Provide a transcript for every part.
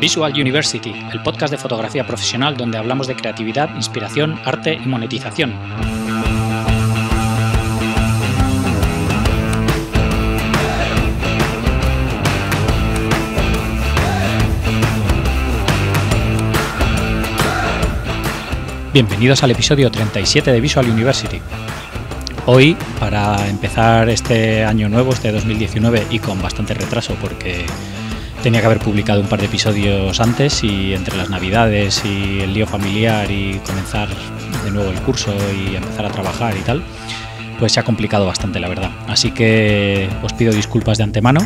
Visual University, el podcast de fotografía profesional donde hablamos de creatividad, inspiración, arte y monetización. Bienvenidos al episodio 37 de Visual University. Hoy, para empezar este año nuevo, este 2019, y con bastante retraso porque tenía que haber publicado un par de episodios antes y entre las navidades y el lío familiar y comenzar de nuevo el curso y empezar a trabajar y tal, pues se ha complicado bastante la verdad. Así que os pido disculpas de antemano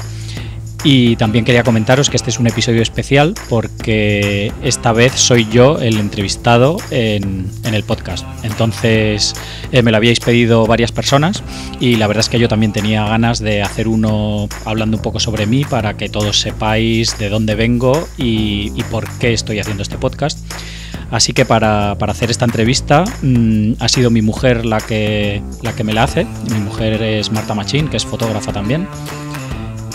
y también quería comentaros que este es un episodio especial porque esta vez soy yo el entrevistado en, en el podcast. Entonces eh, me lo habíais pedido varias personas y la verdad es que yo también tenía ganas de hacer uno hablando un poco sobre mí para que todos sepáis de dónde vengo y, por qué estoy haciendo este podcast. Así que para, para hacer esta entrevista mm, ha sido mi mujer la que, la que me la hace. Mi mujer es Marta Machín, que es fotógrafa también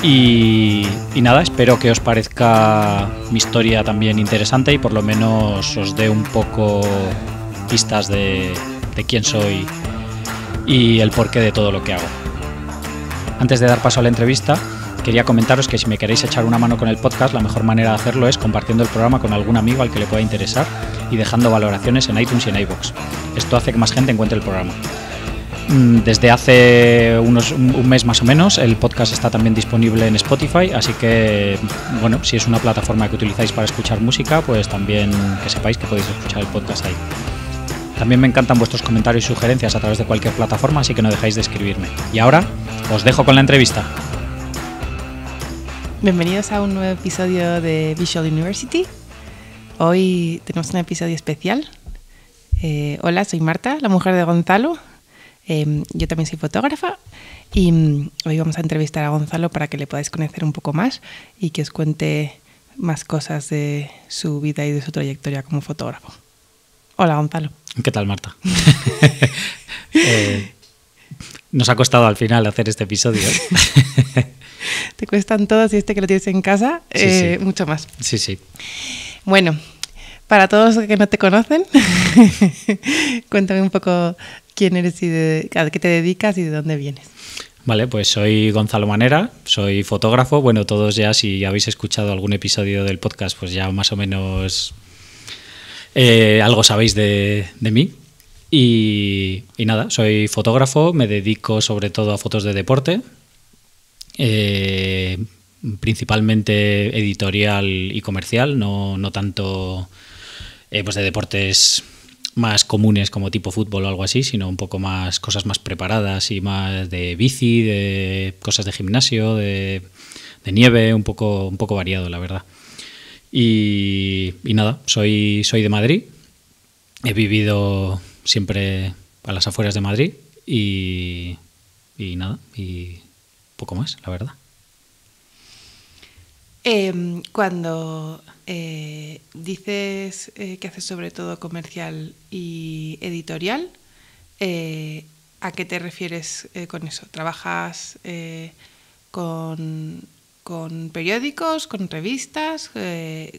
y, nada, espero que os parezca mi historia también interesante y por lo menos os dé un poco pistas de, de quién soy y el porqué de todo lo que hago. Antes de dar paso a la entrevista, quería comentaros que si me queréis echar una mano con el podcast, la mejor manera de hacerlo es compartiendo el programa con algún amigo al que le pueda interesar y dejando valoraciones en iTunes y en iBox. Esto hace que más gente encuentre el programa. Mm, desde hace unos, un mes más o menos. El podcast está también disponible en Spotify, así que, bueno, si es una plataforma que utilizáis para escuchar música, pues también que sepáis que podéis escuchar el podcast ahí. También me encantan vuestros comentarios y sugerencias a través de cualquier plataforma, así que no dejáis de escribirme. Y ahora, os dejo con la entrevista. Bienvenidos a un nuevo episodio de Visual University. Hoy tenemos un episodio especial. Eh, hola, soy Marta, la mujer de Gonzalo, Em, yo también soy fotógrafa y mm, hoy vamos a entrevistar a Gonzalo para que le podáis conocer un poco más y que os cuente más cosas de su vida y de su trayectoria como fotógrafo. Hola Gonzalo. ¿Qué tal Marta? Eh, nos ha costado al final hacer este episodio. Te cuestan todos y este que lo tienes en casa, eh, mucho más. Sí, sí. Bueno, para todos los que no te conocen, cuéntame un poco quién eres y a qué te dedicas y de dónde vienes. Vale, pues soy Gonzalo Manera, soy fotógrafo. Bueno, todos ya si habéis escuchado algún episodio del podcast, pues ya más o menos eh, algo sabéis de, mí. Y, nada, soy fotógrafo, me dedico sobre todo a fotos de deporte, eh, principalmente editorial y comercial, no, tanto eh, pues de deportes más comunes como tipo fútbol o algo así, sino un poco más cosas más preparadas y más de bici, de cosas de gimnasio, de, nieve, un poco, un poco variado, la verdad. Y, nada, soy, soy de Madrid, he vivido siempre a las afueras de Madrid y, nada, y poco más, la verdad. Em, cuando eh, dices eh, que haces sobre todo comercial y editorial. Eh, ¿A qué te refieres con eso? ¿Trabajas con, con, periódicos, con revistas,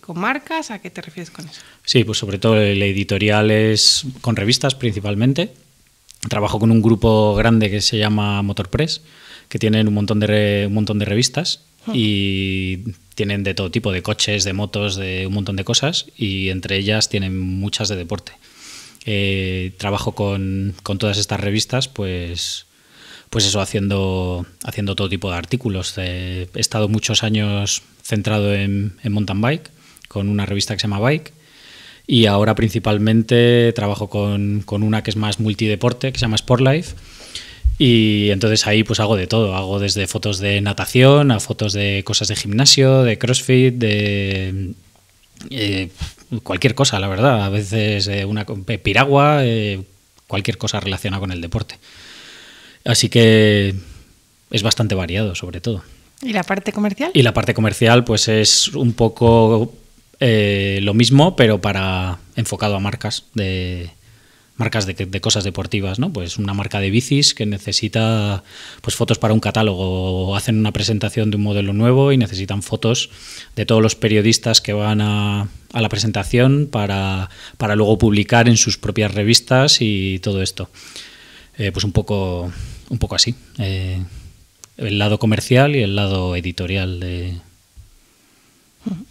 con marcas? ¿A qué te refieres con eso? Sí, pues sobre todo el editorial es con revistas principalmente. Trabajo con un grupo grande que se llama Motorpress, que tienen un montón de, un montón de revistas y tienen de todo tipo, de coches, de motos, de un montón de cosas y entre ellas tienen muchas de deporte. Eh, trabajo con, con, todas estas revistas, pues, pues eso, haciendo, haciendo todo tipo de artículos. Eh, he estado muchos años centrado en, en mountain bike, con una revista que se llama Bike. Y ahora principalmente trabajo con, con una que es más multideporte, que se llama Sport Life, y entonces ahí pues hago de todo, hago desde fotos de natación a fotos de cosas de gimnasio, de CrossFit, de eh, cualquier cosa, la verdad. A veces eh, una piragua, eh, cualquier cosa relacionada con el deporte. Así que es bastante variado, sobre todo. ¿Y la parte comercial? Y la parte comercial, pues es un poco lo mismo, pero para enfocado a marcas de, marcas de, cosas deportivas, ¿no? Pues una marca de bicis que necesita pues fotos para un catálogo, o hacen una presentación de un modelo nuevo y necesitan fotos de todos los periodistas que van a, la presentación para, para, luego publicar en sus propias revistas y todo esto. Eh, pues un poco, un poco así. Eh, el lado comercial y el lado editorial de,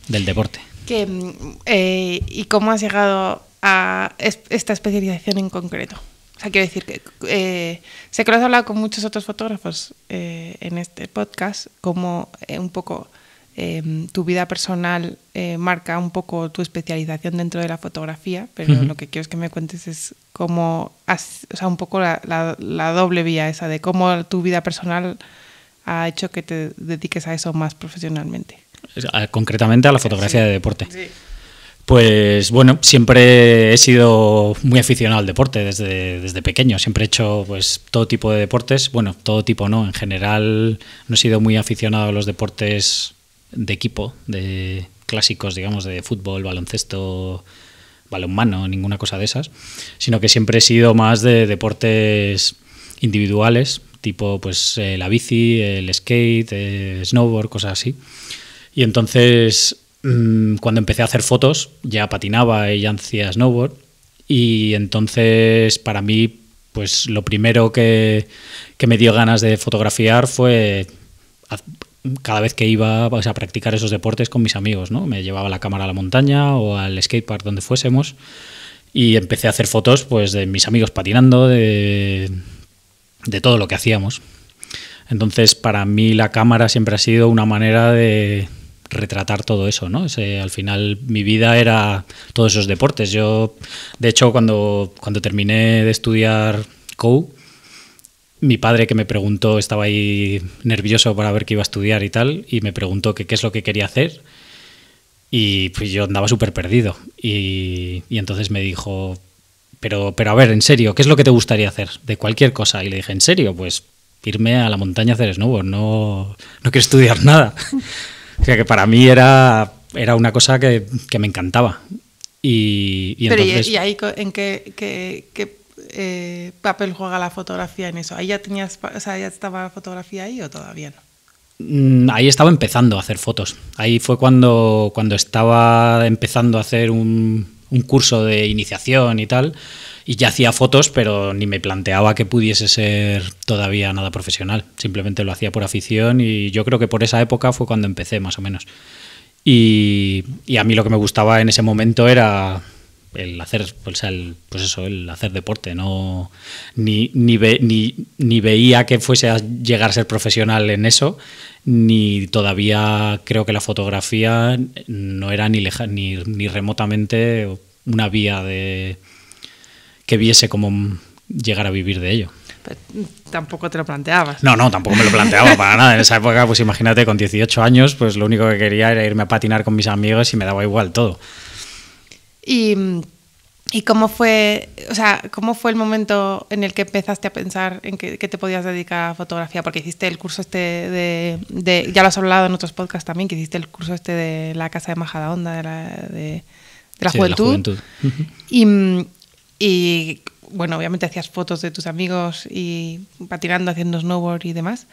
del deporte. Eh, ¿Y cómo has llegado a esta especialización en concreto. O sea, quiero decir que eh, sé que lo has hablado con muchos otros fotógrafos eh, en este podcast, como eh, un poco em, tu vida personal eh, marca un poco tu especialización dentro de la fotografía, pero lo que quiero es que me cuentes es cómo, o sea, un poco la, la, doble vía esa de cómo tu vida personal ha hecho que te dediques a eso más profesionalmente. Concretamente a la fotografía de deporte. Sí. Pues bueno, siempre he sido muy aficionado al deporte desde, desde, pequeño. Siempre he hecho pues todo tipo de deportes. Bueno, todo tipo no. En general no he sido muy aficionado a los deportes de equipo, de clásicos, digamos, de fútbol, baloncesto, balonmano, ninguna cosa de esas. Sino que siempre he sido más de deportes individuales, tipo pues eh, la bici, el skate, el eh, snowboard, cosas así. Y entonces Mm, cuando empecé a hacer fotos ya patinaba y ya hacía snowboard. Y entonces para mí, pues lo primero que, me dio ganas de fotografiar fue cada vez que iba a practicar esos deportes con mis amigos, ¿no? Me llevaba la cámara a la montaña o al skatepark donde fuésemos y empecé a hacer fotos pues de mis amigos patinando, de, de todo lo que hacíamos. Entonces, para mí la cámara siempre ha sido una manera de, retratar todo eso, ¿no? al final mi vida era todos esos deportes. Yo, de hecho, cuando, cuando terminé de estudiar COU, mi padre que me preguntó, estaba ahí nervioso para ver qué iba a estudiar y tal, y me preguntó que, qué es lo que quería hacer. Y pues yo andaba súper perdido. Y, entonces me dijo, pero, pero a ver, en serio, ¿qué es lo que te gustaría hacer? De cualquier cosa. Y le dije, en serio, pues irme a la montaña a hacer snowboard, no, no quiero estudiar nada. O sea que para mí era, era una cosa que, me encantaba. Y, Pero ¿y, ahí en qué, eh, papel juega la fotografía en eso? ¿Ahí ya tenías, ya estaba la fotografía ahí o todavía no? Mm, ahí estaba empezando a hacer fotos. Ahí fue cuando, cuando estaba empezando a hacer un, un curso de iniciación y tal y ya hacía fotos, pero ni me planteaba que pudiese ser todavía nada profesional. Simplemente lo hacía por afición y yo creo que por esa época fue cuando empecé, más o menos. Y, a mí lo que me gustaba en ese momento era el hacer, pues eso, el hacer deporte, no ni, ni, veía que fuese a llegar a ser profesional en eso, ni todavía creo que la fotografía no era ni, ni remotamente una vía de, que viese cómo llegar a vivir de ello. tampoco te lo planteabas. No, no, tampoco me lo planteaba para nada. En esa época, pues imagínate, con 18 años, pues lo único que quería era irme a patinar con mis amigos y me daba igual todo. Y, cómo fue, o sea, cómo fue el momento en el que empezaste a pensar en que, te podías dedicar a fotografía? Porque hiciste el curso este de, ya lo has hablado en otros podcasts también, que hiciste el curso este de la casa de Majadahonda, de la, de, la juventud. Y y bueno, obviamente hacías fotos de tus amigos y patinando, haciendo snowboard y demás.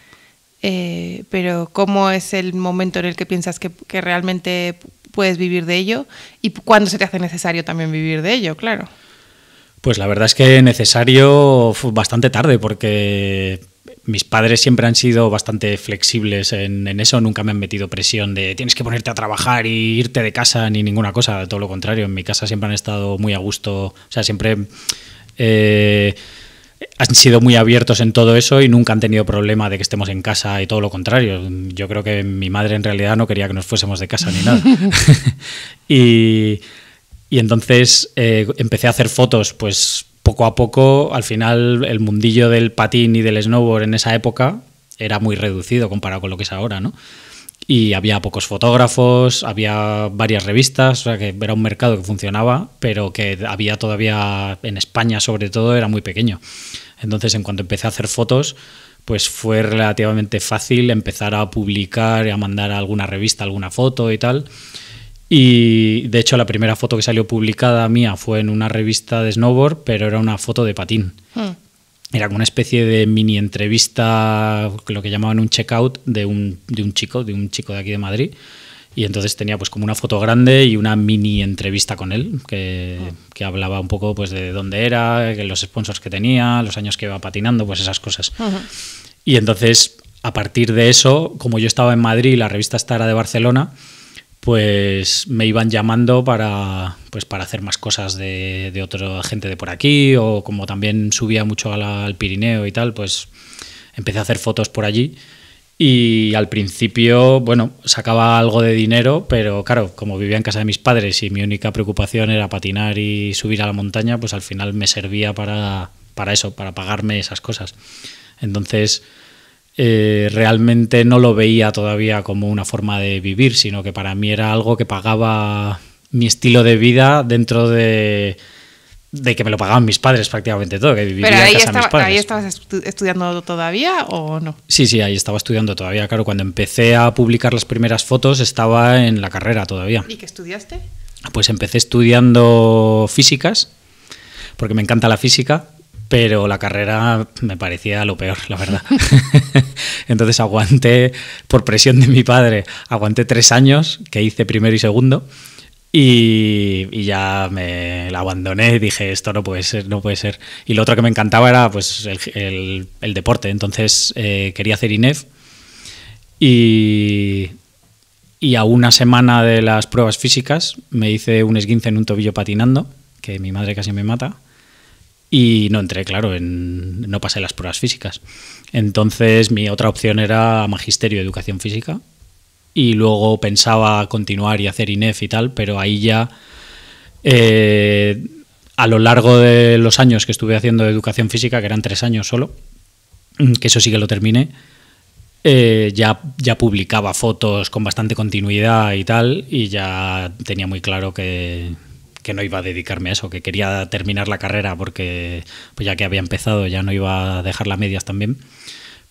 Eh, pero ¿cómo es el momento en el que piensas que, realmente puedes vivir de ello? ¿Y cuándo se te hace necesario también vivir de ello? Claro. Pues la verdad es que necesario fue bastante tarde, porque mis padres siempre han sido bastante flexibles en, eso, nunca me han metido presión de tienes que ponerte a trabajar y irte de casa ni ninguna cosa, todo lo contrario, en mi casa siempre han estado muy a gusto, o sea, siempre eh, han sido muy abiertos en todo eso y nunca han tenido problema de que estemos en casa y todo lo contrario. Yo creo que mi madre en realidad no quería que nos fuésemos de casa ni nada. y, entonces eh, empecé a hacer fotos, pues poco a poco, al final, el mundillo del patín y del snowboard en esa época era muy reducido comparado con lo que es ahora, ¿no? Y había pocos fotógrafos, había varias revistas, o sea que era un mercado que funcionaba, pero que había todavía, en España sobre todo, era muy pequeño. Entonces, en cuanto empecé a hacer fotos, pues fue relativamente fácil empezar a publicar y a mandar a alguna revista alguna foto y tal. Y de hecho la primera foto que salió publicada mía fue en una revista de snowboard, pero era una foto de patín. Hmm. Era como una especie de mini entrevista, lo que llamaban un checkout de un, de un chico, de un chico de aquí de Madrid. Y entonces tenía pues como una foto grande y una mini entrevista con él, que, hmm. hablaba un poco pues de dónde era, los sponsors que tenía, los años que iba patinando, pues esas cosas. Hmm. Y entonces, a partir de eso, como yo estaba en Madrid y la revista esta era de Barcelona, pues me iban llamando para, pues para hacer más cosas de, de otra gente de por aquí, o como también subía mucho al Pirineo y tal, pues empecé a hacer fotos por allí. Y al principio, bueno, sacaba algo de dinero, pero claro, como vivía en casa de mis padres y mi única preocupación era patinar y subir a la montaña, pues al final me servía para eso, para pagarme esas cosas. Entonces, eh, realmente no lo veía todavía como una forma de vivir, sino que para mí era algo que pagaba mi estilo de vida dentro de, que me lo pagaban mis padres prácticamente todo, que vivía en casa de mis padres. ahí estabas estudiando todavía o no? Sí, sí, ahí estaba estudiando todavía. Claro, cuando empecé a publicar las primeras fotos estaba en la carrera todavía. ¿Y qué estudiaste? Pues empecé estudiando físicas, porque me encanta la física pero la carrera me parecía lo peor, la verdad. Entonces aguanté, por presión de mi padre, aguanté tres años que hice primero y segundo. Y, ya me la abandoné y dije esto no puede ser, no puede ser. Y lo otro que me encantaba era pues el, deporte. Entonces eh, quería hacer INEF y, a una semana de las pruebas físicas me hice un esguince en un tobillo patinando, que mi madre casi me mata y no entré, claro, en, no pasé las pruebas físicas. Entonces mi otra opción era magisterio de educación física y luego pensaba continuar y hacer INEF y tal, pero ahí ya eh, a lo largo de los años que estuve haciendo educación física, que eran tres años solo, que eso sí que lo terminé, eh, ya, ya publicaba fotos con bastante continuidad y tal, y ya tenía muy claro que, que no iba a dedicarme a eso, que quería terminar la carrera porque pues ya que había empezado ya no iba a dejar las medias también.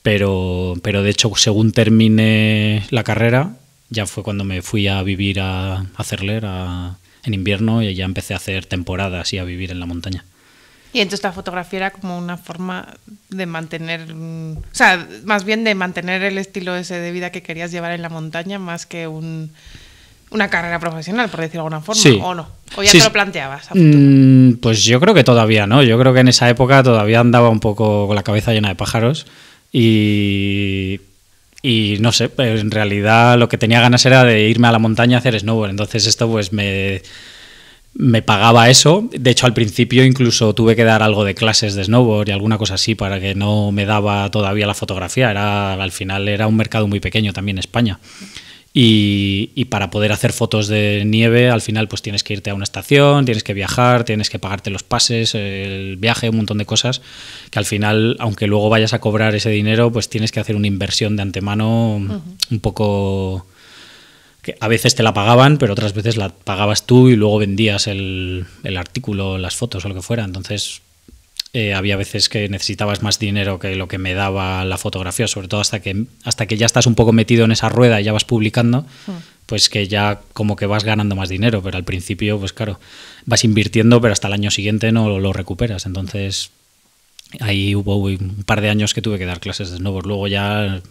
Pero, pero de hecho, según terminé la carrera, ya fue cuando me fui a vivir a, a Cerler en invierno y ya empecé a hacer temporadas y a vivir en la montaña. Y entonces la fotografía era como una forma de mantener, o sea, más bien de mantener el estilo ese de vida que querías llevar en la montaña, más que un una carrera profesional, por decirlo de alguna forma, o no? ¿O ya te lo planteabas? Mm, pues yo creo que todavía no. Yo creo que en esa época todavía andaba un poco con la cabeza llena de pájaros y. no sé, en realidad lo que tenía ganas era de irme a la montaña a hacer snowboard. Entonces esto pues me, me pagaba eso. De hecho, al principio incluso tuve que dar algo de clases de snowboard y alguna cosa así para que no me daba todavía la fotografía. Era, al final era un mercado muy pequeño también España. Y, para poder hacer fotos de nieve, al final, pues tienes que irte a una estación, tienes que viajar, tienes que pagarte los pases, el viaje, un montón de cosas. Que al final, aunque luego vayas a cobrar ese dinero, pues tienes que hacer una inversión de antemano un poco. que a veces te la pagaban, pero otras veces la pagabas tú y luego vendías el, el artículo, las fotos o lo que fuera. Entonces, eh, había veces que necesitabas más dinero que lo que me daba la fotografía, sobre todo hasta que, hasta que ya estás un poco metido en esa rueda y ya vas publicando, mm. pues que ya como que vas ganando más dinero, pero al principio, pues claro, vas invirtiendo, pero hasta el año siguiente no lo recuperas. Entonces, ahí hubo un par de años que tuve que dar clases de nuevo, luego ya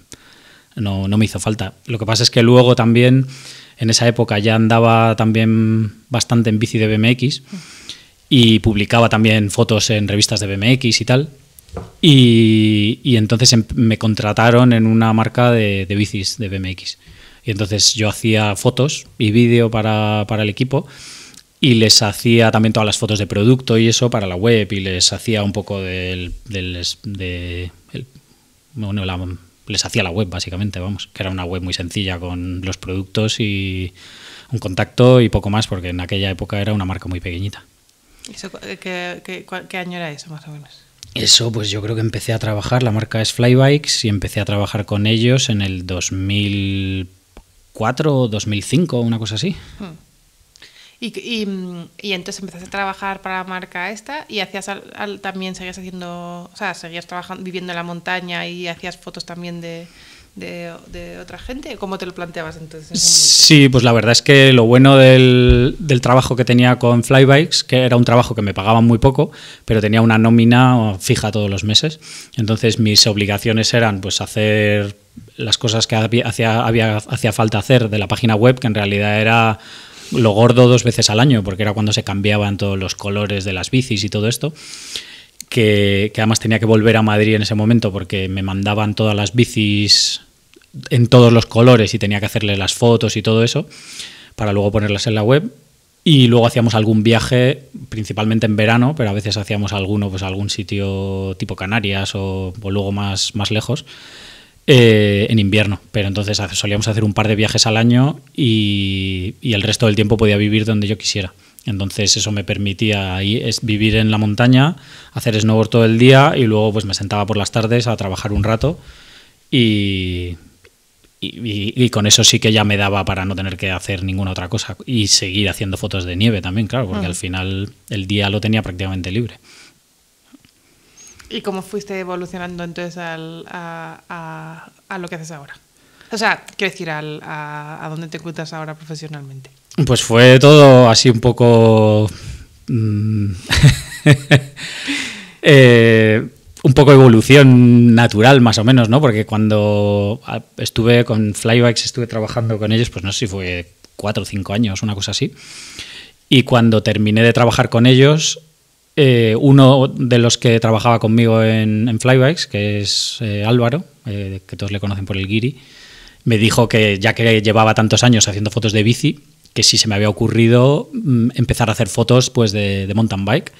no, no me hizo falta. Lo que pasa es que luego también, en esa época ya andaba también bastante en bici de BMX. Mm y publicaba también fotos en revistas de BMX y tal. Y, entonces em, me contrataron en una marca de, bicis de BMX. Y entonces yo hacía fotos y vídeo para, el equipo y les hacía también todas las fotos de producto y eso para la web y les hacía un poco del, de, bueno, les hacía la web básicamente, vamos, que era una web muy sencilla con los productos y un contacto y poco más porque en aquella época era una marca muy pequeñita. Eso, eh, ¿qué, año era eso, más o menos? Eso, pues yo creo que empecé a trabajar, la marca es Flybikes, y empecé a trabajar con ellos en el 2004 o 2005, una cosa así. Hmm. Mm, y, entonces empezaste a trabajar para la marca esta y hacías también seguías haciendo, o sea, seguías trabajando, viviendo en la montaña y hacías fotos también de, de, otra gente? ¿Cómo te lo planteabas entonces? sí, pues la verdad es que lo bueno del, trabajo que tenía con Flybikes, que era un trabajo que me pagaban muy poco, pero tenía una nómina fija todos los meses. Entonces mis obligaciones eran pues hacer las cosas que hacía, había, hacía falta hacer de la página web, que en realidad era lo gordo dos veces al año, porque era cuando se cambiaban todos los colores de las bicis y todo esto que, además tenía que volver a Madrid en ese momento porque me mandaban todas las bicis en todos los colores y tenía que hacerle las fotos y todo eso para luego ponerlas en la web. Y luego hacíamos algún viaje, principalmente en verano, pero a veces hacíamos alguno, pues algún sitio tipo Canarias o, luego más, más lejos. Eh, en invierno, pero entonces solíamos hacer un par de viajes al año y el resto del tiempo podía vivir donde yo quisiera. Entonces eso me permitía vivir en la montaña, hacer snowboard todo el día y luego pues me sentaba por las tardes a trabajar un rato y, con eso sí que ya me daba para no tener que hacer ninguna otra cosa y seguir haciendo fotos de nieve también, claro, porque mm. al final el día lo tenía prácticamente libre. ¿Y cómo fuiste evolucionando entonces a, lo que haces ahora? O sea, quiero decir, al, a, a dónde te encuentras ahora profesionalmente. Pues fue todo así un poco... Mm, eh, un poco evolución natural, más o menos, ¿no? Porque cuando ah, estuve con Flybikes, estuve trabajando con ellos, pues no sé si fue cuatro o cinco años, una cosa así. Y cuando terminé de trabajar con ellos, eh, uno de los que trabajaba conmigo en, Flybikes, que es eh, Álvaro, que todos le conocen por el Giri, me dijo que ya que llevaba tantos años haciendo fotos de bici, que sí se me había ocurrido mm, empezar a hacer fotos pues, de, mountain bike.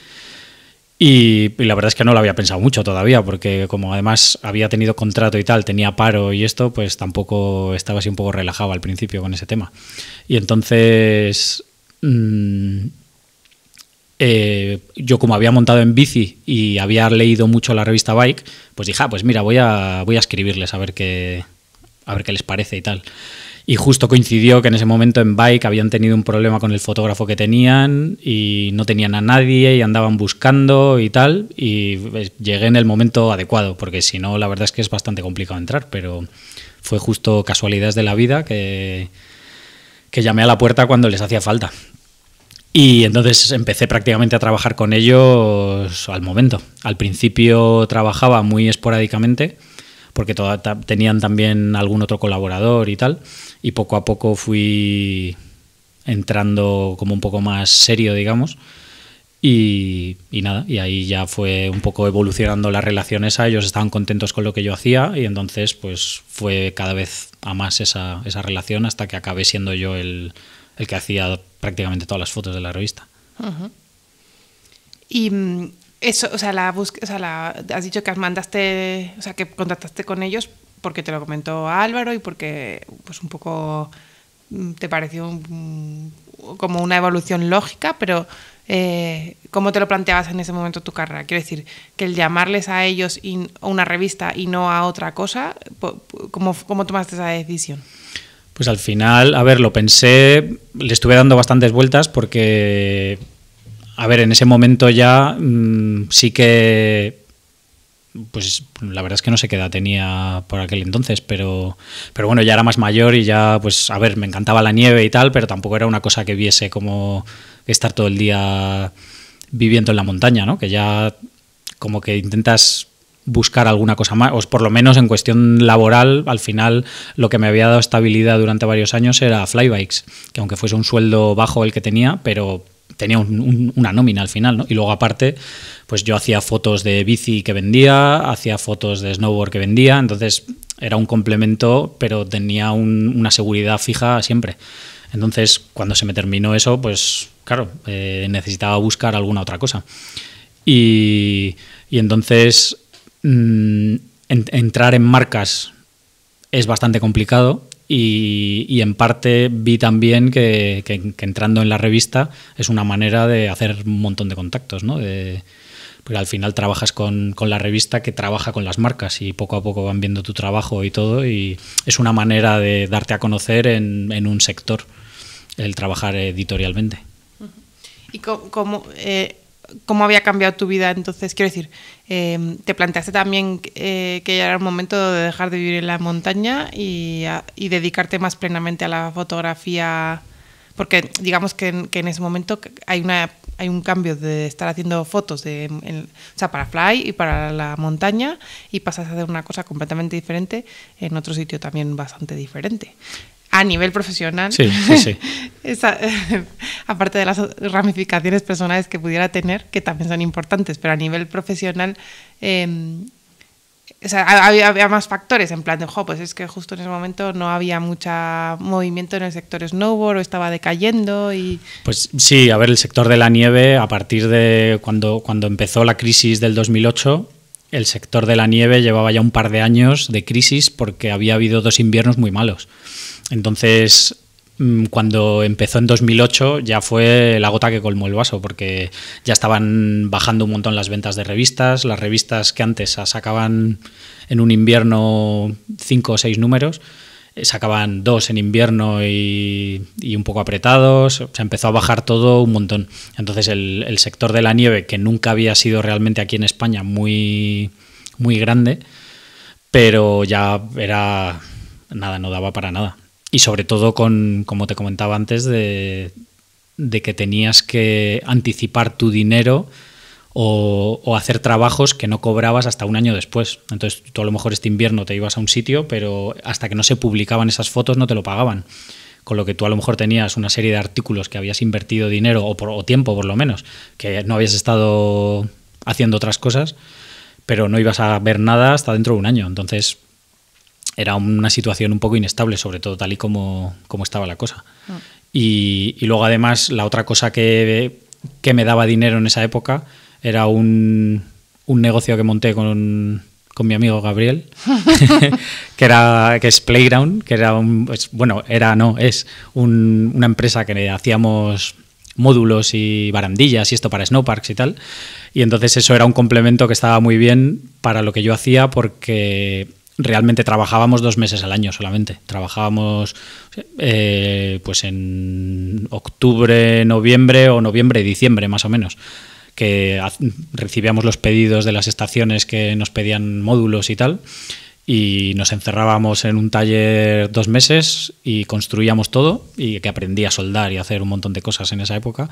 Y, la verdad es que no lo había pensado mucho todavía, porque como además había tenido contrato y tal, tenía paro y esto, pues tampoco estaba así un poco relajado al principio con ese tema. Y entonces, mm, eh, yo como había montado en bici y había leído mucho la revista Bike, pues dije, ah, pues mira, voy a, voy a escribirles a ver qué, a ver qué les parece y tal. Y justo coincidió que en ese momento en Bike habían tenido un problema con el fotógrafo que tenían y no tenían a nadie y andaban buscando y tal. Y pues, llegué en el momento adecuado, porque si no, la verdad es que es bastante complicado entrar, pero fue justo casualidades de la vida que, que llamé a la puerta cuando les hacía falta. Y entonces empecé prácticamente a trabajar con ellos al momento. Al principio trabajaba muy esporádicamente, porque tenían también algún otro colaborador y tal y poco a poco fui entrando como un poco más serio, digamos. Y, nada, y ahí ya fue un poco evolucionando la relación esa. Ah, ellos, estaban contentos con lo que yo hacía y entonces pues fue cada vez a más esa, relación hasta que acabé siendo yo el, que hacía prácticamente todas las fotos de la revista. Y mm, eso, o sea, la, o la, has dicho que mandaste, o sea, que contactaste con ellos porque te lo comentó Álvaro y porque pues un poco mm, te pareció mm, como una evolución lógica, pero eh, ¿cómo te lo planteabas en ese momento tu carrera? Quiero decir, que el llamarles a ellos una revista y no a otra cosa, ¿cómo, ¿cómo, tomaste esa decisión? Pues al final, a ver, lo pensé, le estuve dando bastantes vueltas porque, a ver, en ese momento ya mm, sí que pues la verdad es que no sé qué tenía por aquel entonces, pero, pero bueno, ya era más mayor y ya, pues, a ver, me encantaba la nieve y tal, pero tampoco era una cosa que viese como estar todo el día viviendo en la montaña, ¿no? Que ya como que intentas buscar alguna cosa más, o por lo menos en cuestión laboral, al final lo que me había dado estabilidad durante varios años era flybikes, que aunque fuese un sueldo bajo el que tenía, pero tenía una nómina al final, ¿no? Y luego aparte, pues yo hacía fotos de bici que vendía, hacía fotos de snowboard que vendía, entonces era un complemento, pero tenía una seguridad fija siempre. Entonces, cuando se me terminó eso, pues claro, eh, necesitaba buscar alguna otra cosa. Y, entonces, mm, entrar en marcas es bastante complicado y, en parte vi también que, entrando en la revista es una manera de hacer un montón de contactos, ¿no? De, porque al final trabajas con, con, la revista que trabaja con las marcas y poco a poco van viendo tu trabajo y todo y es una manera de darte a conocer en, en un sector el trabajar editorialmente. Y cómo...? como eh, cómo había cambiado tu vida. Entonces, quiero decir, eh, te planteaste también eh, que ya era el momento de dejar de vivir en la montaña y, dedicarte más plenamente a la fotografía, porque digamos que en, ese momento hay, una, hay un cambio de estar haciendo fotos de, o sea, para Fly y para la montaña y pasas a hacer una cosa completamente diferente en otro sitio también bastante diferente a nivel profesional. aparte de las ramificaciones personales que pudiera tener, que también son importantes, pero a nivel profesional. Em, había, más factores en plan de, juego pues es que justo en ese momento no había mucho movimiento en el sector snowboard o estaba decayendo y... Pues sí, a ver, el sector de la nieve a partir de cuando, cuando empezó la crisis del 2008 el sector de la nieve llevaba ya un par de años de crisis porque había habido dos inviernos muy malos. Entonces, mm, cuando empezó en 2008 ya fue la gota que colmó el vaso porque ya estaban bajando un montón las ventas de revistas, las revistas que antes sacaban en un invierno cinco o seis números, eh, sacaban dos en invierno y, un poco apretados, se empezó a bajar todo un montón. Entonces el, sector de la nieve, que nunca había sido realmente aquí en España muy, muy grande, pero ya era, nada, no daba para nada. Y sobre todo con, como te comentaba antes, de, de que tenías que anticipar tu dinero o, hacer trabajos que no cobrabas hasta un año después. Entonces tú a lo mejor este invierno te ibas a un sitio, pero hasta que no se publicaban esas fotos no te lo pagaban. Con lo que tú a lo mejor tenías una serie de artículos que habías invertido dinero o, tiempo por lo menos, que no habías estado haciendo otras cosas, pero no ibas a ver nada hasta dentro de un año. Entonces era una situación un poco inestable, sobre todo tal y como, estaba la cosa. Ah. Y, luego además la otra cosa que, que me daba dinero en esa época era un, negocio que monté con, mi amigo Gabriel, que era que es Playground, que era un, pues, bueno, era no, es una empresa que hacíamos módulos y barandillas y esto para snowparks y tal. Y entonces eso era un complemento que estaba muy bien para lo que yo hacía porque realmente trabajábamos dos meses al año solamente. Trabajábamos eh, pues en octubre, noviembre o noviembre diciembre más o menos que recibíamos los pedidos de las estaciones que nos pedían módulos y tal. Y nos encerrábamos en un taller dos meses y construíamos todo y que aprendí a soldar y a hacer un montón de cosas en esa época.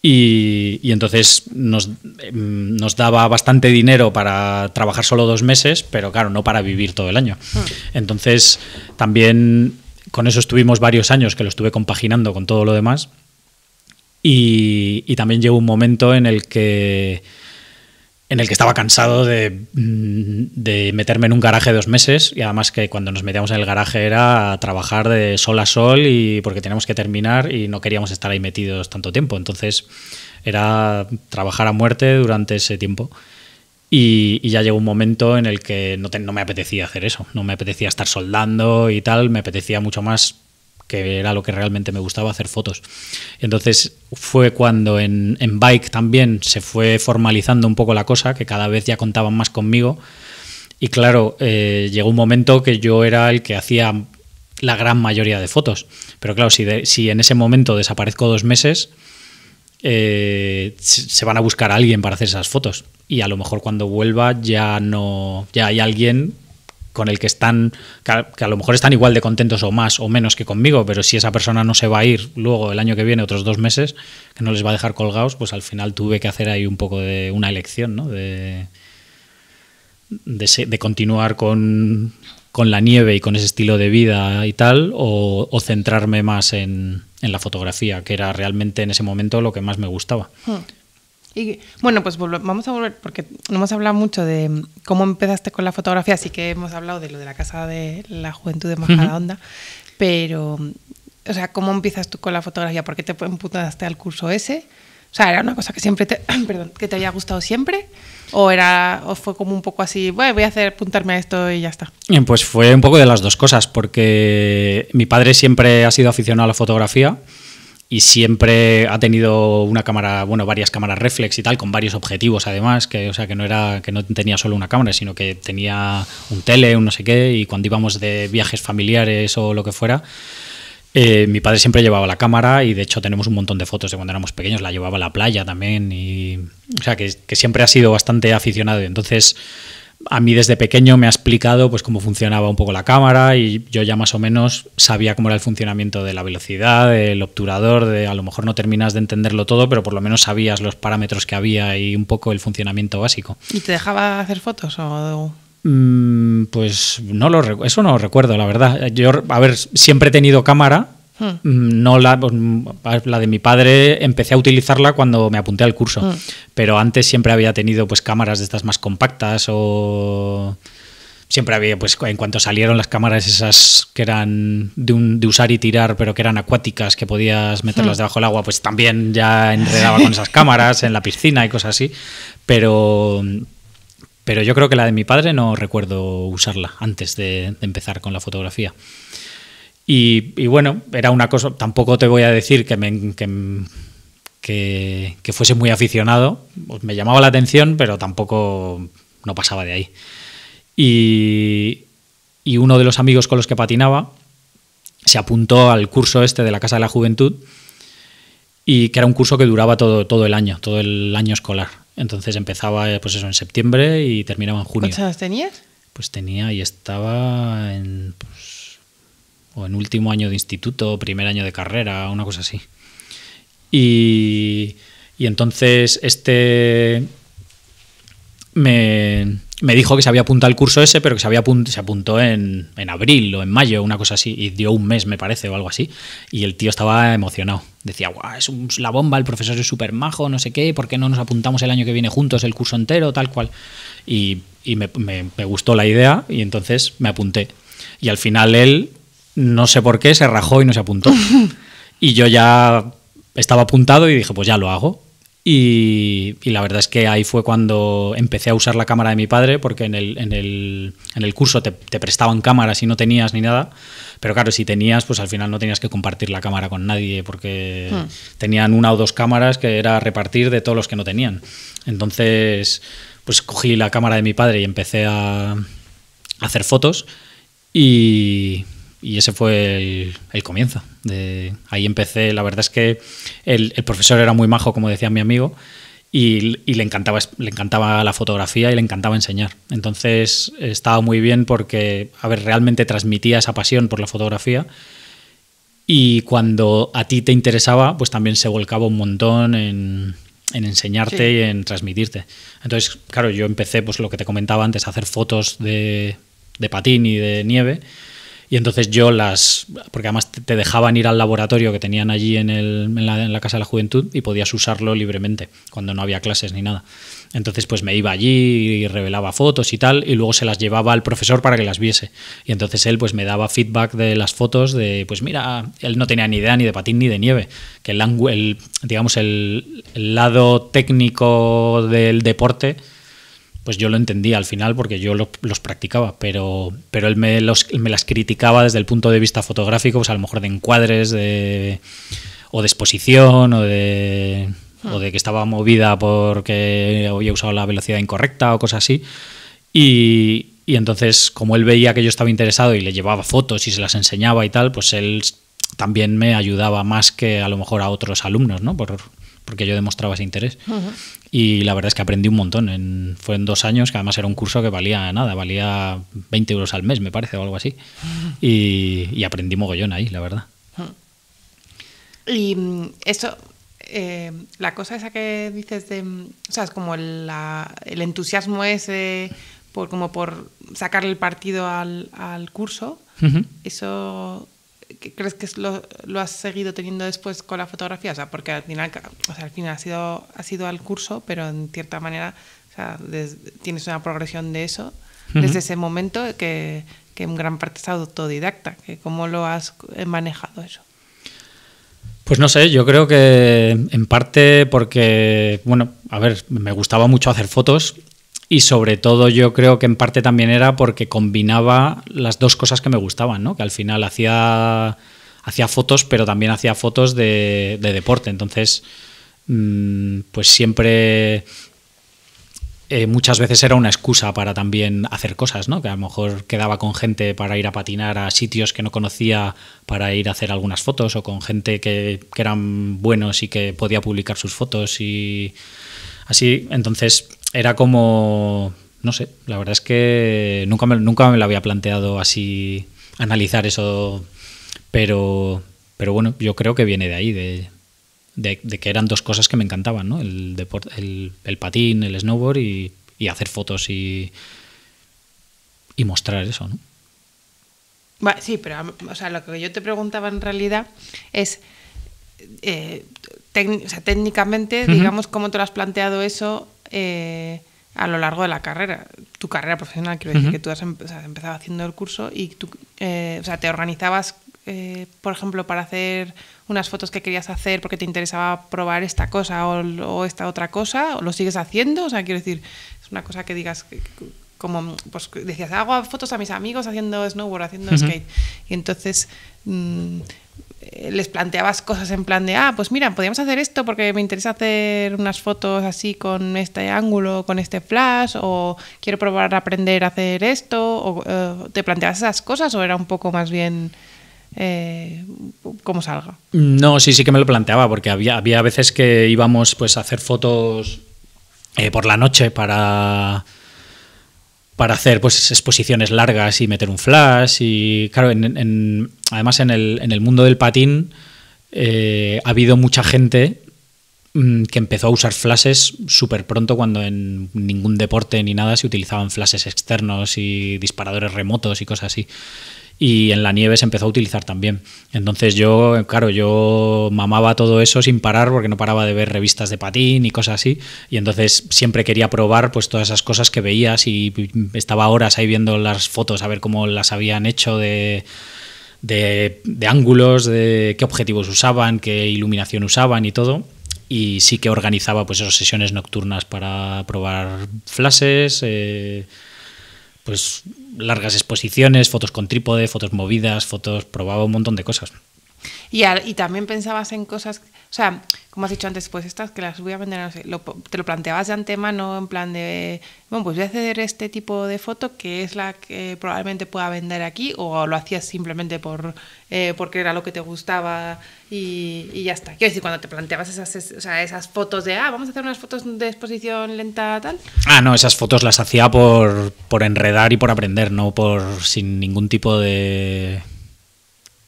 Y, entonces nos, em, nos, daba bastante dinero para trabajar solo dos meses, pero claro, no para vivir todo el año. Hmm. Entonces también con eso estuvimos varios años que lo estuve compaginando con todo lo demás. Y, también llegó un momento en el que en el que estaba cansado mm, de, meterme en un garaje dos meses y además que cuando nos metíamos en el garaje era trabajar de sol a sol y porque teníamos que terminar y no queríamos estar ahí metidos tanto tiempo. Entonces era trabajar a muerte durante ese tiempo y, ya llegó un momento en el que no, no me apetecía hacer eso, no me apetecía estar soldando y tal, me apetecía mucho más que era lo que realmente me gustaba, hacer fotos. Entonces fue cuando en, Bike también se fue formalizando un poco la cosa, que cada vez ya contaban más conmigo. Y claro, eh, llegó un momento que yo era el que hacía la gran mayoría de fotos. Pero claro, si, si en ese momento desaparezco dos meses, eh, se van a buscar a alguien para hacer esas fotos. Y a lo mejor cuando vuelva ya no. ya hay alguien con el que están, que a, lo mejor están igual de contentos o más o menos que conmigo, pero si esa persona no se va a ir luego el año que viene, otros dos meses, que no les va a dejar colgados, pues al final tuve que hacer ahí un poco de una elección, ¿no? De, de, continuar con, la nieve y con ese estilo de vida y tal, o, centrarme más en, la fotografía, que era realmente en ese momento lo que más me gustaba. Hmm. Y bueno, pues vamos a volver, porque no hemos hablado mucho de cómo empezaste con la fotografía, así que hemos hablado de lo de la Casa de la Juventud de Majadahonda, pero, o sea, ¿cómo empiezas tú con la fotografía? ¿Por qué te apuntaste al curso ese? O sea, ¿era una cosa que siempre te, perdón, que te había gustado siempre? ¿O, era, o fue como un poco así, bueno, voy a hacer, apuntarme a esto y ya está? Eh, pues fue un poco de las dos cosas, porque mi padre siempre ha sido aficionado a la fotografía y siempre ha tenido una cámara, bueno, varias cámaras reflex y tal, con varios objetivos además, que o sea que no era, que no tenía solo una cámara, sino que tenía un tele, un no sé qué, y cuando íbamos de viajes familiares o lo que fuera, eh, mi padre siempre llevaba la cámara y de hecho tenemos un montón de fotos de cuando éramos pequeños, la llevaba a la playa también, y o sea que, que siempre ha sido bastante aficionado. entonces a mí desde pequeño me ha explicado pues cómo funcionaba un poco la cámara y yo ya más o menos sabía cómo era el funcionamiento de la velocidad, del obturador, de a lo mejor no terminas de entenderlo todo, pero por lo menos sabías los parámetros que había y un poco el funcionamiento básico. ¿Y te dejaba hacer fotos o mm, pues no lo eso no lo recuerdo, la verdad. Yo, a ver, siempre he tenido cámara, Mm, no la, pues, mm, la de mi padre empecé a utilizarla cuando me apunté al curso, mm. pero antes siempre había tenido pues cámaras de estas más compactas o siempre había pues en cuanto salieron las cámaras esas que eran de, usar y tirar, pero que eran acuáticas que podías meterlas debajo del agua, pues también ya enredaba con esas cámaras en la piscina y cosas así, pero pero yo creo que la de mi padre no recuerdo usarla antes de empezar con la fotografía. Y, bueno, era una cosa, tampoco te voy a decir que, me, que, fuese muy aficionado, me llamaba la atención, pero tampoco no pasaba de ahí. Y, uno de los amigos con los que patinaba se apuntó al curso este de la Casa de la Juventud, y que era un curso que duraba todo, todo el año, todo el año escolar. Entonces empezaba eh, pues eso, en septiembre y terminaba en junio. ¿Cuántos tenías? Pues tenía y estaba en... Pues, o en último año de instituto, primer año de carrera, una cosa así. Y, y entonces este me, me, dijo que se había apuntado al curso ese, pero que se, había se apuntó en, en, abril o en mayo, una cosa así, y dio un mes, me parece, o algo así. Y el tío estaba emocionado. Decía, guau, es la bomba, el profesor es súper majo, no sé qué, ¿por qué no nos apuntamos el año que viene juntos el curso entero, tal cual? Y, y me gustó la idea y entonces me apunté. Y al final él no sé por qué, se rajó y no se apuntó. y yo ya estaba apuntado y dije, pues ya lo hago. Y, la verdad es que ahí fue cuando empecé a usar la cámara de mi padre, porque en el, curso te, prestaban cámaras y no tenías ni nada. Pero claro, si tenías, pues al final no tenías que compartir la cámara con nadie, porque hmm. tenían una o dos cámaras que era repartir de todos los que no tenían. Entonces, pues cogí la cámara de mi padre y empecé a hacer fotos. Y y ese fue el, comienzo. De, ahí empecé, la verdad es que el, profesor era muy majo, como decía mi amigo, y, le, encantaba, le encantaba la fotografía y le encantaba enseñar. Entonces estaba muy bien porque, a ver, realmente transmitía esa pasión por la fotografía. Y cuando a ti te interesaba, pues también se volcaba un montón en, enseñarte y en transmitirte. Entonces, claro, yo empecé, pues lo que te comentaba antes, hacer fotos de patín y de nieve y entonces yo las, porque además te dejaban ir al laboratorio que tenían allí en, el, la, Casa de la Juventud y podías usarlo libremente cuando no había clases ni nada. Entonces pues me iba allí y revelaba fotos y tal y luego se las llevaba al profesor para que las viese. Y entonces él pues me daba feedback de las fotos de, pues mira, él no tenía ni idea ni de patín ni de nieve, que el, digamos, el, el lado técnico del deporte pues yo lo entendía al final porque yo los practicaba, pero, pero él me, me las criticaba desde el punto de vista fotográfico, pues a lo mejor de encuadres, de, o de exposición, o de, ah. de que estaba movida porque había usado la velocidad incorrecta o cosas así. Y, y entonces, como él veía que yo estaba interesado y le llevaba fotos y se las enseñaba y tal, pues él también me ayudaba más que a lo mejor a otros alumnos, ¿no? Por, porque yo demostraba ese interés. Y la verdad es que aprendí un montón. fue en dos años, que además era un curso que valía nada, valía 20 euros al mes, me parece, o algo así. y, aprendí mogollón ahí, la verdad. Y mm, eso, eh, la cosa esa que dices de, o sea, es como el, entusiasmo ese por, como por sacarle el partido al, al curso, eso crees que lo, has seguido teniendo después con la fotografía? porque al final, o sea, al final ha sido, ha sido al curso, pero en cierta manera tienes una progresión de eso desde ese momento que, que, en gran parte es autodidacta. Que ¿Cómo lo has manejado eso? Pues no sé, yo creo que en parte porque, bueno, a ver, me gustaba mucho hacer fotos y sobre todo yo creo que en parte también era porque combinaba las dos cosas que me gustaban, ¿no? Que al final hacía, hacía fotos, pero también hacía fotos de, de deporte. Entonces, mm, pues siempre... Eh, muchas veces era una excusa para también hacer cosas, ¿no? Que a lo mejor quedaba con gente para ir a patinar a sitios que no conocía para ir a hacer algunas fotos o con gente que, que eran buenos y que podía publicar sus fotos y así. Entonces, era como, no sé, la verdad es que nunca me, nunca me lo había planteado así, analizar eso, pero, pero bueno, yo creo que viene de ahí, de, que eran dos cosas que me encantaban, ¿no? El, deporte el, patín, el snowboard y, hacer fotos y, y mostrar eso, ¿no? Sí, pero o lo que yo te preguntaba en realidad es, eh, técnicamente, digamos, cómo te lo has planteado eso eh, a lo largo de la carrera, tu carrera profesional, quiero decir que tú has, empezado haciendo el curso y tú, eh, o sea, te organizabas, eh, por ejemplo, para hacer unas fotos que querías hacer porque te interesaba probar esta cosa o, esta otra cosa, o lo sigues haciendo, o sea, quiero decir, es una cosa que digas, como pues decías, hago fotos a mis amigos haciendo snowboard, haciendo skate, y entonces... Mm, eh, les planteabas cosas en plan de, ah, pues mira, podríamos hacer esto porque me interesa hacer unas fotos así con este ángulo, con este flash, o quiero probar a aprender a hacer esto, o eh, te planteabas esas cosas o era un poco más bien... Eh, como salga. No, sí, sí que me lo planteaba, porque había, había veces que íbamos pues, a hacer fotos por la noche para, para hacer pues exposiciones largas y meter un flash y claro en, además en el, mundo del patín eh, ha habido mucha gente mm, que empezó a usar flashes súper pronto cuando en ningún deporte ni nada se utilizaban flashes externos y disparadores remotos y cosas así y en la nieve se empezó a utilizar también. Entonces yo, claro, yo mamaba todo eso sin parar porque no paraba de ver revistas de patín y cosas así y entonces siempre quería probar pues todas esas cosas que veías y estaba horas ahí viendo las fotos a ver cómo las habían hecho de... De, ángulos, de qué objetivos usaban, qué iluminación usaban y todo y sí que organizaba pues esas sesiones nocturnas para probar flashes, eh, pues largas exposiciones, fotos con trípode, fotos movidas, fotos, probaba un montón de cosas. Y, y también pensabas en cosas, o sea, como has dicho antes, pues estas que las voy a vender, no sé, te lo planteabas de antemano en plan de, bueno, pues voy a hacer este tipo de foto que es la que probablemente pueda vender aquí o lo hacías simplemente por eh, porque era lo que te gustaba y, ya está. Quiero decir, cuando te planteabas esas, o sea, esas fotos de, ah, vamos a hacer unas fotos de exposición lenta tal. Ah, no, esas fotos las hacía por, por enredar y por aprender, no por sin ningún tipo de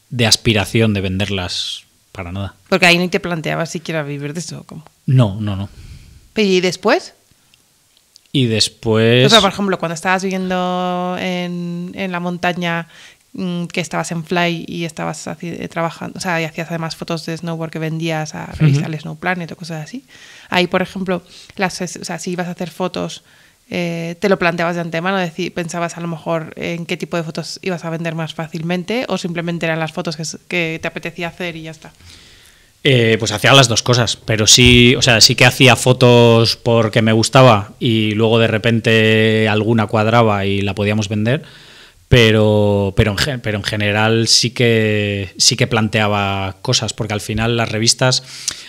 de aspiración de venderlas para nada. Porque ahí ni te planteabas siquiera vivir de eso, ¿cómo? No, no, no. ¿y después? Y después... O sea, por ejemplo, cuando estabas viviendo en, la montaña mm, que estabas en Fly y estabas eh, trabajando, o sea, y hacías además fotos de snowboard que vendías a revistas Snow Planet o cosas así. Ahí, por ejemplo, las, o sea, si ibas a hacer fotos eh, te lo planteabas de antemano, pensabas a lo mejor en qué tipo de fotos ibas a vender más fácilmente o simplemente eran las fotos que, te apetecía hacer y ya está. Eh, pues hacía las dos cosas, pero sí, o sea, sí que hacía fotos porque me gustaba y luego de repente alguna cuadraba y la podíamos vender, pero, en, pero en general sí que, sí que planteaba cosas, porque al final las revistas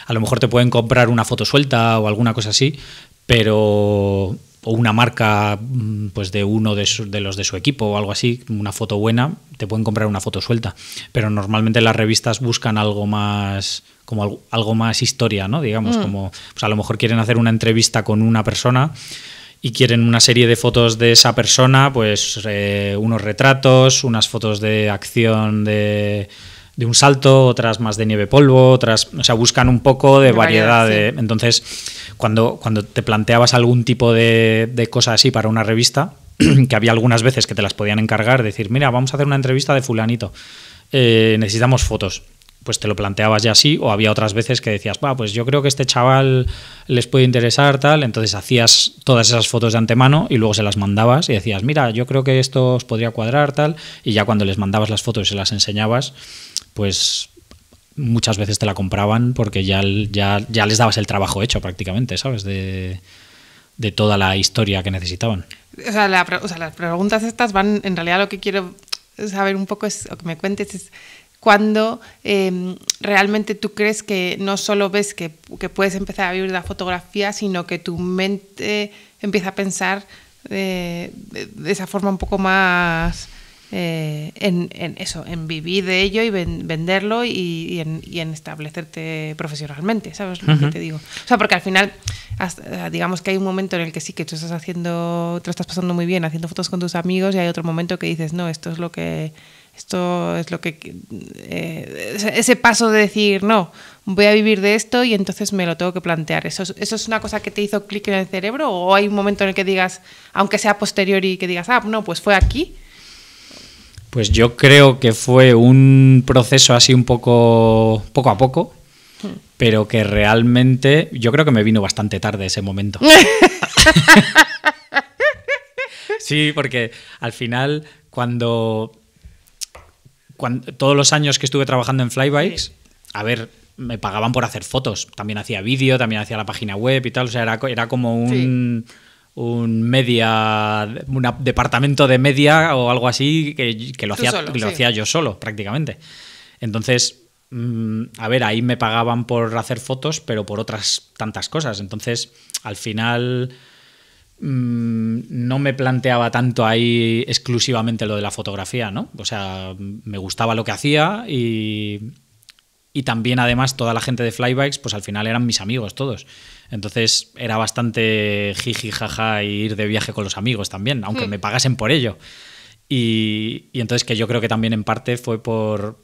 a lo mejor te pueden comprar una foto suelta o alguna cosa así, pero o una marca mm, pues de uno de, los de su equipo o algo así, una foto buena, te pueden comprar una foto suelta. Pero normalmente las revistas buscan algo más como algo, más historia, ¿no? Digamos, mm. como pues a lo mejor quieren hacer una entrevista con una persona y quieren una serie de fotos de esa persona, pues eh, unos retratos, unas fotos de acción de de un salto, otras más de nieve polvo, otras, o sea, buscan un poco de, variedad. Eh. entonces, cuando, cuando te planteabas algún tipo de, cosa así para una revista, que había algunas veces que te las podían encargar, decir, mira, vamos a hacer una entrevista de fulanito, eh, necesitamos fotos pues te lo planteabas ya así, o había otras veces que decías, va, pues yo creo que este chaval les puede interesar, tal, entonces hacías todas esas fotos de antemano y luego se las mandabas y decías, mira, yo creo que esto os podría cuadrar, tal, y ya cuando les mandabas las fotos y se las enseñabas, pues muchas veces te la compraban porque ya, ya, les dabas el trabajo hecho prácticamente, ¿sabes? De, de toda la historia que necesitaban. O sea, las preguntas estas van, en realidad lo que quiero saber un poco es, o que me cuentes es cuando em, realmente tú crees que no solo ves que, puedes empezar a vivir la fotografía, sino que tu mente empieza a pensar de esa forma un poco más eh, en, eso, en vivir de ello y venderlo y, en, establecerte profesionalmente, ¿sabes lo que te digo? O sea, porque al final, digamos que hay un momento en el que sí que tú estás haciendo, te lo estás pasando muy bien haciendo fotos con tus amigos y hay otro momento que dices, no, esto es lo que esto es lo que eh, ese paso de decir no voy a vivir de esto y entonces me lo tengo que plantear eso eso es una cosa que te hizo clic en el cerebro o hay un momento en el que digas aunque sea posterior y que digas ah no pues fue aquí pues yo creo que fue un proceso así un poco poco a poco, pero que realmente yo creo que me vino bastante tarde ese momento. sí, porque al final cuando, cuando, todos los años que estuve trabajando en flybikes, a ver, me pagaban por hacer fotos, también hacía vídeo, también hacía la página web y tal, o sea, era, como un un media, un departamento de media o algo así que, lo, hacía, lo hacía yo solo prácticamente. Entonces, mm, a ver, ahí me pagaban por hacer fotos, pero por otras tantas cosas. Entonces, al final mm, no me planteaba tanto ahí exclusivamente lo de la fotografía, ¿no? O sea, me gustaba lo que hacía y, y también además toda la gente de Flybikes, pues al final eran mis amigos todos. Entonces era bastante jiji, jaja, ir de viaje con los amigos también, aunque hmm. me pagasen por ello. Y, entonces que yo creo que también en parte fue por,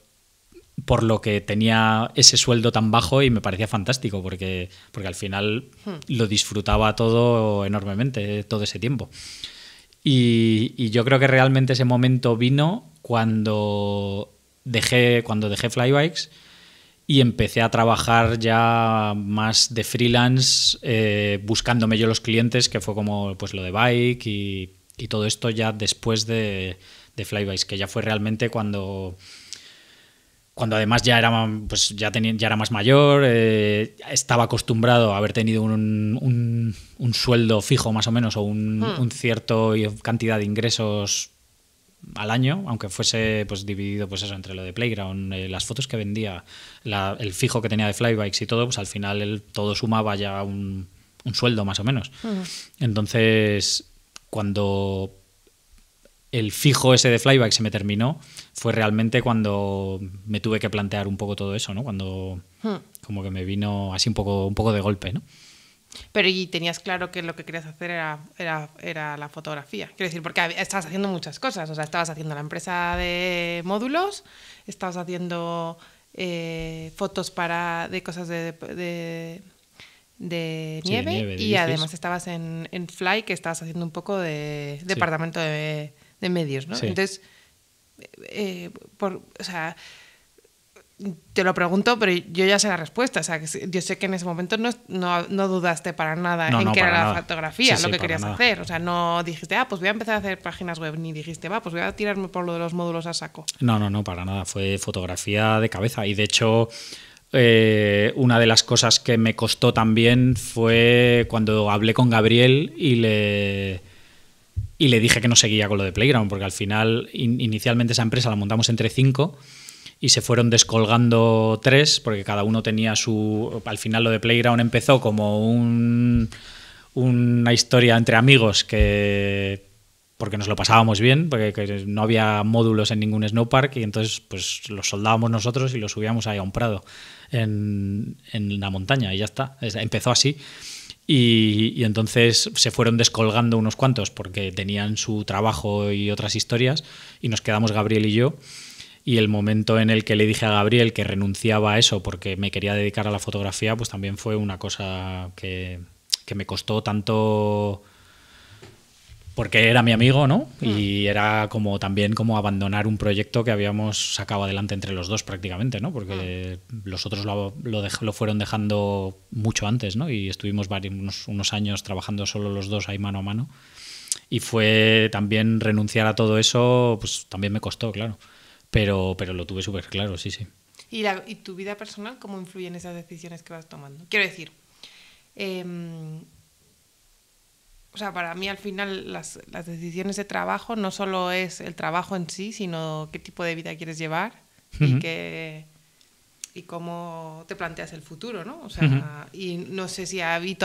lo que tenía ese sueldo tan bajo y me parecía fantástico, porque, porque al final hmm. lo disfrutaba todo enormemente, todo ese tiempo. Y, yo creo que realmente ese momento vino cuando dejé, cuando dejé Flybikes y empecé a trabajar ya más de freelance, eh, buscándome yo los clientes, que fue como pues lo de Bike y, todo esto ya después de, de Flybys, que ya fue realmente cuando cuando además ya era, pues ya tenía, ya era más mayor, eh, estaba acostumbrado a haber tenido un, sueldo fijo más o menos o un, cierta hmm. un cierto cantidad de ingresos al año, aunque fuese pues dividido pues eso entre lo de Playground, eh, las fotos que vendía, el fijo que tenía de flybikes y todo, pues al final todo sumaba ya un, sueldo más o menos. Entonces, cuando el fijo ese de Flybikes se me terminó, fue realmente cuando me tuve que plantear un poco todo eso, ¿no? Cuando como que me vino así un poco, un poco de golpe, ¿no? Pero y tenías claro que lo que querías hacer era, era, era, la fotografía. Quiero decir, porque estabas haciendo muchas cosas. O sea, estabas haciendo la empresa de módulos, estabas haciendo eh, fotos para de cosas de, de, nieve, y además estabas en, en, Fly, que estabas haciendo un poco de, departamento de, medios, ¿no? Entonces, eh, eh, por, o sea te lo pregunto, pero yo ya sé la respuesta. O sea, yo sé que en ese momento no, dudaste para nada en que era la fotografía, lo que querías hacer. O sea, no dijiste, ah, pues voy a empezar a hacer páginas web, ni dijiste, va, pues voy a tirarme por lo de los módulos a saco. No, no, no, para nada. Fue fotografía de cabeza. Y de hecho, eh, una de las cosas que me costó también fue cuando hablé con Gabriel y le. Y le dije que no seguía con lo de Playground, porque al final, inicialmente esa empresa la montamos entre cinco y se fueron descolgando tres, porque cada uno tenía su... Al final lo de Playground empezó como un, una historia entre amigos que porque nos lo pasábamos bien, porque no había módulos en ningún snowpark y entonces pues los soldábamos nosotros y los subíamos ahí a un prado en, en la montaña y ya está. Empezó así y, y, entonces se fueron descolgando unos cuantos porque tenían su trabajo y otras historias y nos quedamos Gabriel y yo y el momento en el que le dije a Gabriel que renunciaba a eso porque me quería dedicar a la fotografía, pues también fue una cosa que, me costó tanto porque era mi amigo, ¿no? Y mm. era como también como abandonar un proyecto que habíamos sacado adelante entre los dos prácticamente, ¿no? Porque mm. los otros lo, fueron dejando mucho antes, ¿no? Y estuvimos varios, unos, años trabajando solo los dos ahí mano a mano. Y fue también renunciar a todo eso, pues también me costó, claro pero, pero lo tuve súper claro, sí, sí. ¿Y, la, tu vida personal cómo influye en esas decisiones que vas tomando? Quiero decir, em, o sea, para mí al final las, decisiones de trabajo no solo es el trabajo en sí, sino qué tipo de vida quieres llevar y qué y cómo te planteas el futuro, ¿no? O sea, y no sé si ha habido...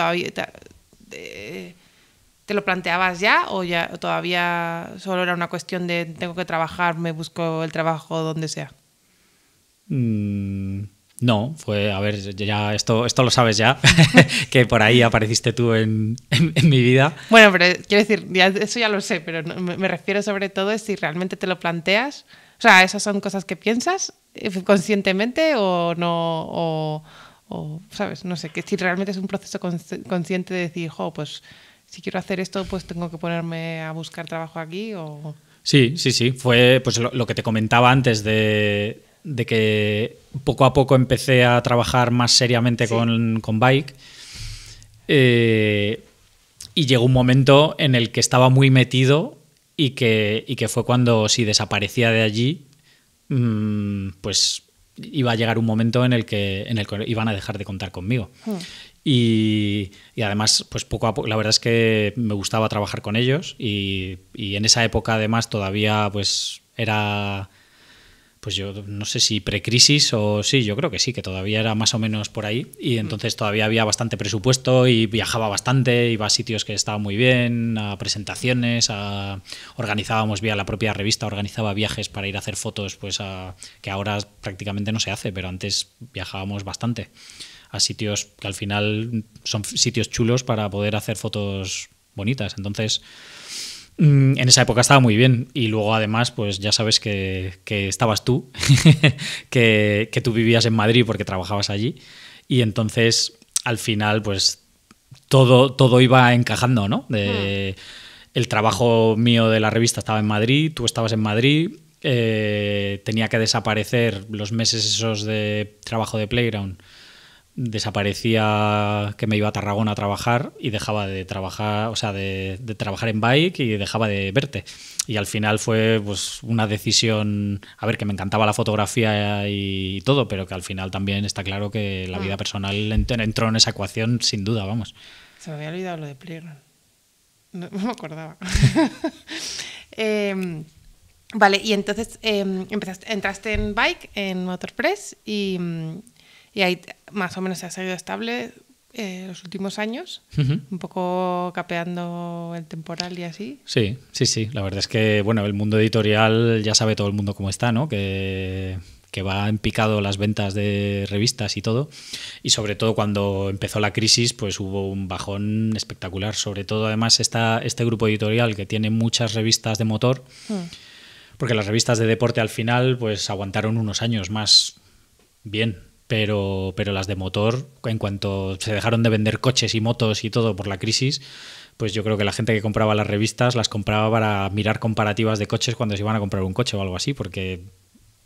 ¿Te lo planteabas ya o ya todavía solo era una cuestión de tengo que trabajar, me busco el trabajo donde sea? Mm, no, fue, a ver, ya esto, esto lo sabes ya, que por ahí apareciste tú en, mi vida. Bueno, pero quiero decir, eso ya lo sé, pero me, refiero sobre todo a si realmente te lo planteas. O sea, ¿esas son cosas que piensas eh, conscientemente o no? O, o, ¿sabes? No sé, que si realmente es un proceso consciente de decir, jo, pues si quiero hacer esto, pues tengo que ponerme a buscar trabajo aquí o... Sí, sí, sí. Fue pues lo, que te comentaba antes de, que poco a poco empecé a trabajar más seriamente con, Bike. Eh, y llegó un momento en el que estaba muy metido y que, que fue cuando si desaparecía de allí, mm, pues iba a llegar un momento en el que, en el que iban a dejar de contar conmigo. Hmm. Y, además, pues poco la verdad es que me gustaba trabajar con ellos y, en esa época además todavía pues era, pues yo no sé si precrisis o sí, yo creo que sí, que todavía era más o menos por ahí y mm. entonces todavía había bastante presupuesto y viajaba bastante, iba a sitios que estaban muy bien, a presentaciones, a, organizábamos vía la propia revista, organizaba viajes para ir a hacer fotos, pues que ahora prácticamente no se hace, pero antes viajábamos bastante a sitios que al final son sitios chulos para poder hacer fotos bonitas. Entonces, mm, en esa época estaba muy bien. Y luego, además, pues ya sabes que, estabas tú, que, que, tú vivías en Madrid porque trabajabas allí. Y entonces, al final, pues todo, todo iba encajando, ¿no? De, hmm. el trabajo mío de la revista estaba en Madrid, tú estabas en Madrid. Eh, tenía que desaparecer los meses esos de trabajo de Playground desaparecía que me iba a Tarragona a trabajar y dejaba de trabajar, o sea, de, de, trabajar en bike y dejaba de verte. Y al final fue pues una decisión, a ver, que me encantaba la fotografía y todo, pero que al final también está claro que la vida mm. personal entró en esa ecuación sin duda, vamos. Se me había olvidado lo de Playground. No, me acordaba. Em, vale, y entonces eh, entraste en bike, en Motorpress y mm, y ahí más o menos se ha salido estable eh, los últimos años, un poco capeando el temporal y así. Sí, sí, sí. La verdad es que, bueno, el mundo editorial ya sabe todo el mundo cómo está, ¿no? Que, que va en picado las ventas de revistas y todo. Y sobre todo cuando empezó la crisis, pues hubo un bajón espectacular. Sobre todo, además, está este grupo editorial que tiene muchas revistas de motor. Mm. Porque las revistas de deporte al final, pues aguantaron unos años más bien, pero, las de motor, en cuanto se dejaron de vender coches y motos y todo por la crisis, pues yo creo que la gente que compraba las revistas las compraba para mirar comparativas de coches cuando se iban a comprar un coche o algo así, porque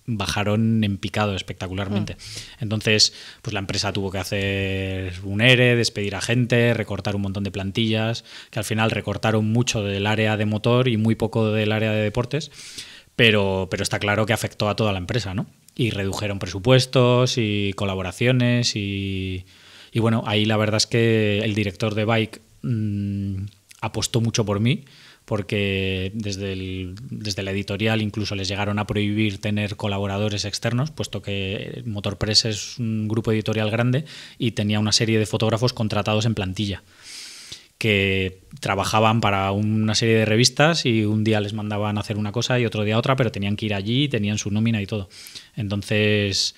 bajaron en picado espectacularmente. Ah. Entonces, pues la empresa tuvo que hacer un ERE, despedir a gente, recortar un montón de plantillas, que al final recortaron mucho del área de motor y muy poco del área de deportes pero, está claro que afectó a toda la empresa, ¿no? Y redujeron presupuestos y colaboraciones y, bueno, ahí la verdad es que el director de Bike mm, apostó mucho por mí porque desde, desde la editorial incluso les llegaron a prohibir tener colaboradores externos, puesto que Motorpress es un grupo editorial grande y tenía una serie de fotógrafos contratados en plantilla que trabajaban para una serie de revistas y un día les mandaban a hacer una cosa y otro día otra, pero tenían que ir allí, tenían su nómina y todo. Entonces,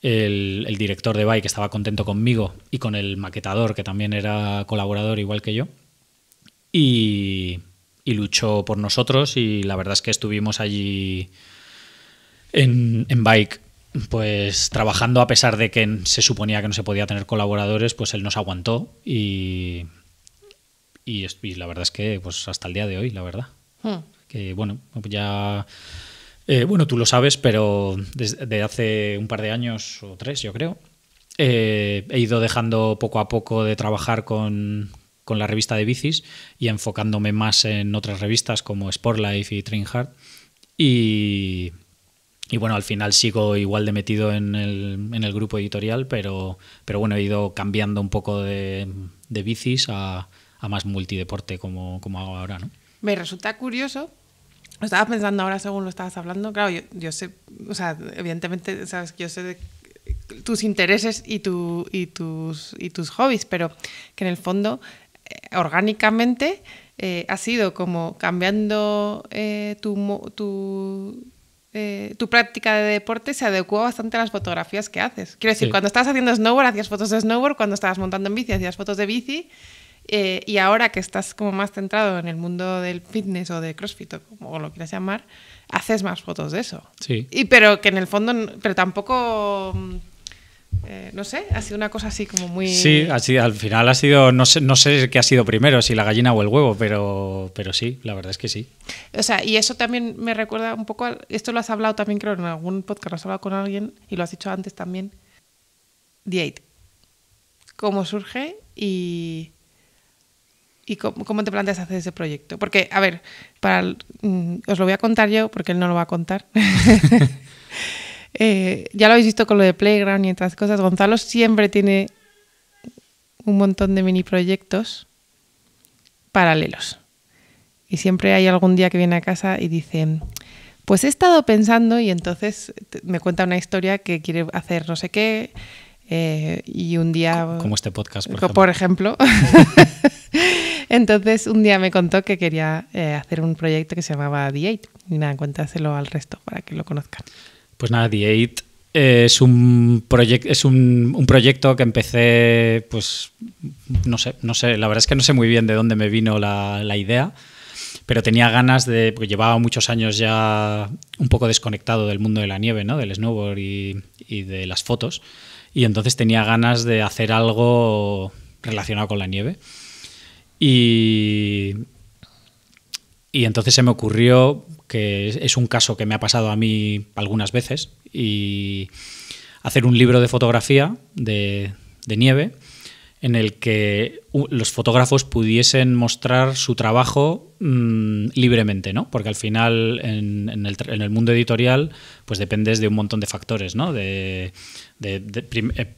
el, director de Bike estaba contento conmigo y con el maquetador, que también era colaborador igual que yo, y, luchó por nosotros y la verdad es que estuvimos allí en, en Bike pues trabajando a pesar de que se suponía que no se podía tener colaboradores, pues él nos aguantó y, y, la verdad es que pues hasta el día de hoy, la verdad. Hmm. Que bueno, pues ya... Eh, bueno, tú lo sabes, pero desde hace un par de años o tres, yo creo, eh, he ido dejando poco a poco de trabajar con, la revista de bicis y enfocándome más en otras revistas como Sport Life y Train Y, bueno, al final sigo igual de metido en el, grupo editorial, pero, pero bueno, he ido cambiando un poco de bicis a, a más multideporte como, como hago ahora, ¿no? Me resulta curioso lo estaba pensando ahora según lo estabas hablando, claro, yo, sé, o sea, evidentemente, sabes, que yo sé tus intereses y, y, tus, y tus hobbies, pero que en el fondo, eh, orgánicamente, eh, ha sido como cambiando eh, tu, tu, tu, práctica de deporte, se adecuó bastante a las fotografías que haces. Quiero decir, cuando estabas haciendo snowboard, hacías fotos de snowboard, cuando estabas montando en bici, hacías fotos de bici, eh, y ahora que estás como más centrado en el mundo del fitness o de CrossFit o como lo quieras llamar, haces más fotos de eso. Sí. Y pero que en el fondo, pero tampoco... Mm, eh, no sé, ha sido una cosa así como muy... Sí, así, al final ha sido, no sé, no sé qué ha sido primero, si la gallina o el huevo, pero, pero sí, la verdad es que sí. O sea, y eso también me recuerda un poco, esto lo has hablado también creo en algún podcast, lo has hablado con alguien y lo has dicho antes también, The Cómo surge y, ¿Y cómo, te planteas hacer ese proyecto? Porque, a ver, para, mm, os lo voy a contar yo porque él no lo va a contar. Eh, ya lo habéis visto con lo de Playground y otras cosas. Gonzalo siempre tiene un montón de mini proyectos paralelos. Y siempre hay algún día que viene a casa y dice, pues he estado pensando y entonces me cuenta una historia que quiere hacer no sé qué eh, y un día... Como este podcast, por ejemplo. Entonces, un día me contó que quería eh, hacer un proyecto que se llamaba The 8. Y nada, cuéntaselo al resto para que lo conozcan. Pues nada, The 8 es un, es un, un, proyecto que empecé, pues, no sé, no sé, la verdad es que no sé muy bien de dónde me vino la, la idea, pero tenía ganas de, porque llevaba muchos años ya un poco desconectado del mundo de la nieve, ¿no? Del snowboard y, y de las fotos y entonces tenía ganas de hacer algo relacionado con la nieve. Y, y entonces se me ocurrió que es un caso que me ha pasado a mí algunas veces y hacer un libro de fotografía de, de nieve en el que los fotógrafos pudiesen mostrar su trabajo mm, libremente, ¿no? Porque al final en, el, mundo editorial pues dependes de un montón de factores, ¿no? De, de, eh,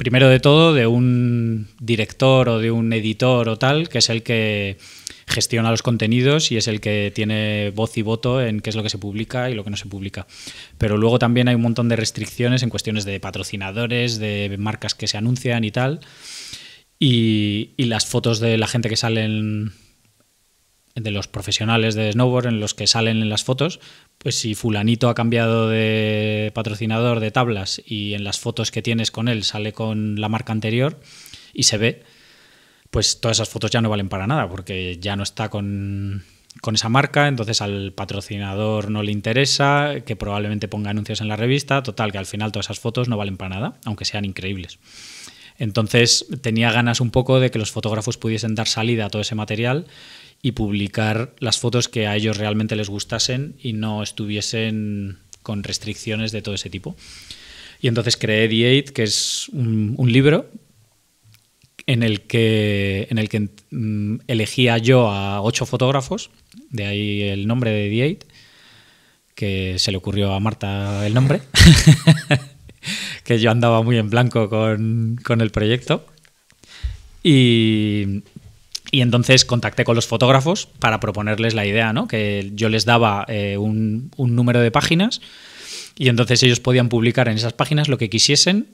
primero de todo, de un director o de un editor o tal, que es el que gestiona los contenidos y es el que tiene voz y voto en qué es lo que se publica y lo que no se publica. Pero luego también hay un montón de restricciones en cuestiones de patrocinadores, de marcas que se anuncian y tal. Y, las fotos de la gente que salen, de los profesionales de snowboard en los que salen en las fotos, pues si fulanito ha cambiado de patrocinador de tablas y en las fotos que tienes con él sale con la marca anterior y se ve, pues todas esas fotos ya no valen para nada porque ya no está con, con esa marca, entonces al patrocinador no le interesa, que probablemente ponga anuncios en la revista, total, que al final todas esas fotos no valen para nada, aunque sean increíbles. Entonces tenía ganas un poco de que los fotógrafos pudiesen dar salida a todo ese material y publicar las fotos que a ellos realmente les gustasen y no estuviesen con restricciones de todo ese tipo. Y entonces creé The que es un, libro en el que, en el que mm, elegía yo a ocho fotógrafos, de ahí el nombre de The que se le ocurrió a Marta el nombre, que yo andaba muy en blanco con, con el proyecto. Y, y entonces contacté con los fotógrafos para proponerles la idea, ¿no? Que yo les daba eh, un, número de páginas y entonces ellos podían publicar en esas páginas lo que quisiesen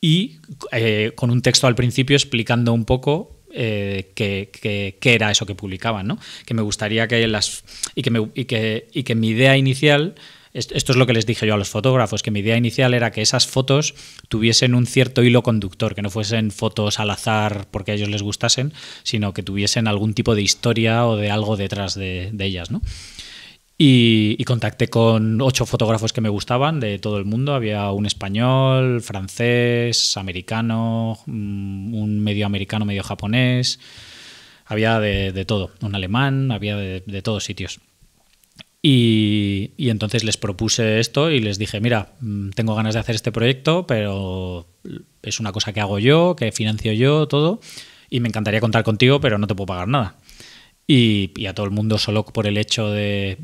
y eh, con un texto al principio explicando un poco eh, qué, era eso que publicaban, ¿no? Que me gustaría que las. y que, y que, y que mi idea inicial esto es lo que les dije yo a los fotógrafos, que mi idea inicial era que esas fotos tuviesen un cierto hilo conductor, que no fuesen fotos al azar porque a ellos les gustasen, sino que tuviesen algún tipo de historia o de algo detrás de, ellas, Y, contacté con ocho fotógrafos que me gustaban de todo el mundo. Había un español, francés, americano, mm, un medio americano, medio japonés. Había de, todo, un alemán, había de todos sitios. Y, entonces les propuse esto y les dije, mira, mm, tengo ganas de hacer este proyecto, pero es una cosa que hago yo, que financio yo, todo, y me encantaría contar contigo, pero no te puedo pagar nada. Y, a todo el mundo solo por el hecho de,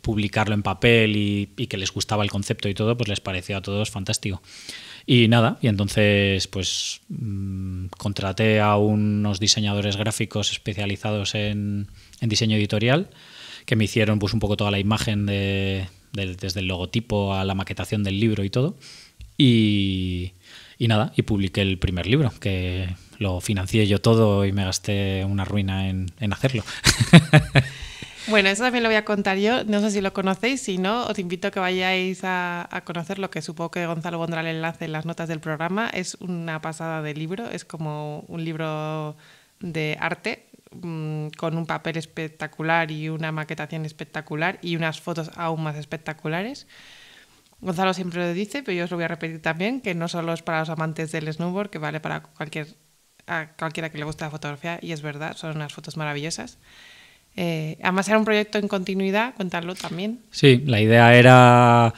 publicarlo en papel y, que les gustaba el concepto y todo, pues les pareció a todos fantástico. Y nada, y entonces pues mm, contraté a unos diseñadores gráficos especializados en, en diseño editorial que me hicieron pues un poco toda la imagen de, desde el logotipo a la maquetación del libro y todo. Y, nada, y publiqué el primer libro, que lo financié yo todo y me gasté una ruina en, hacerlo. Bueno, eso también lo voy a contar yo. No sé si lo conocéis, si no, os invito a que vayáis a, conocer lo que supongo que Gonzalo pondrá el enlace en las notas del programa. Es una pasada de libro, es como un libro de arte Mm, con un papel espectacular y una maquetación espectacular y unas fotos aún más espectaculares. Gonzalo siempre lo dice, pero yo os lo voy a repetir también, que no solo es para los amantes del snowboard, que vale para cualquier, a cualquiera que le guste la fotografía, y es verdad, son unas fotos maravillosas. Eh, además era un proyecto en continuidad, cuéntalo también. Sí, la idea era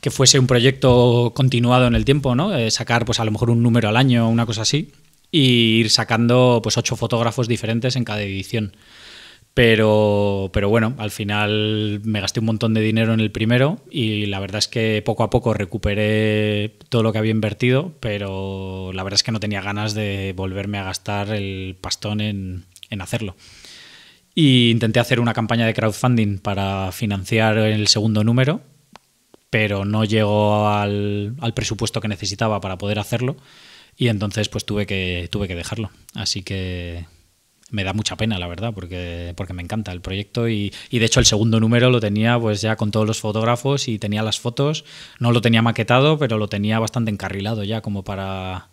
que fuese un proyecto continuado en el tiempo, ¿no? Eh, sacar pues a lo mejor un número al año, una cosa así y ir sacando pues ocho fotógrafos diferentes en cada edición. Pero, bueno, al final me gasté un montón de dinero en el primero y la verdad es que poco a poco recuperé todo lo que había invertido, pero la verdad es que no tenía ganas de volverme a gastar el pastón en, hacerlo. Y intenté hacer una campaña de crowdfunding para financiar el segundo número, pero no llegó al, al presupuesto que necesitaba para poder hacerlo. Y entonces pues tuve que, tuve que dejarlo. Así que me da mucha pena, la verdad, porque, porque me encanta el proyecto y, de hecho el segundo número lo tenía pues ya con todos los fotógrafos y tenía las fotos, no lo tenía maquetado, pero lo tenía bastante encarrilado ya como para,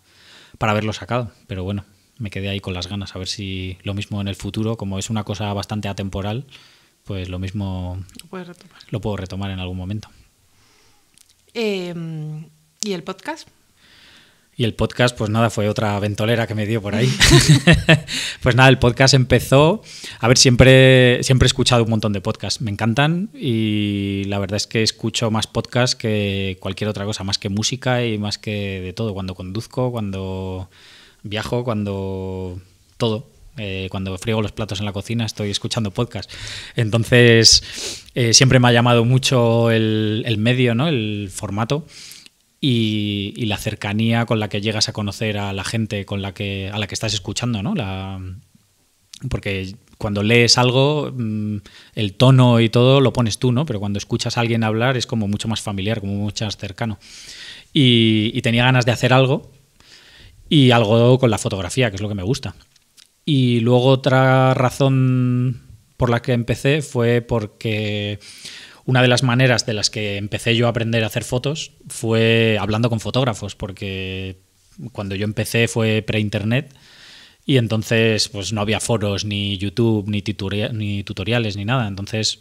para haberlo sacado, pero bueno, me quedé ahí con las ganas, a ver si lo mismo en el futuro, como es una cosa bastante atemporal, pues lo mismo lo, puedo retomar en algún momento. Em, ¿Y el podcast? Y el podcast, pues nada, fue otra ventolera que me dio por ahí. pues nada, el podcast empezó. A ver, siempre, siempre he escuchado un montón de podcasts. Me encantan y la verdad es que escucho más podcasts que cualquier otra cosa, más que música y más que de todo. Cuando conduzco, cuando viajo, cuando todo. Eh, cuando friego los platos en la cocina estoy escuchando podcast. Entonces, eh, siempre me ha llamado mucho el, el medio, ¿no? El formato y, la cercanía con la que llegas a conocer a la gente con la que, a la que estás escuchando, ¿no? porque cuando lees algo, mm, el tono y todo lo pones tú, ¿no? Pero cuando escuchas a alguien hablar es como mucho más familiar, como mucho más cercano. Y, y tenía ganas de hacer algo y algo con la fotografía, que es lo que me gusta. Y luego otra razón por la que empecé fue porque una de las maneras de las que empecé yo a aprender a hacer fotos fue hablando con fotógrafos, porque cuando yo empecé fue pre-internet y entonces pues no había foros, ni YouTube, ni, ni tutoriales, ni nada. Entonces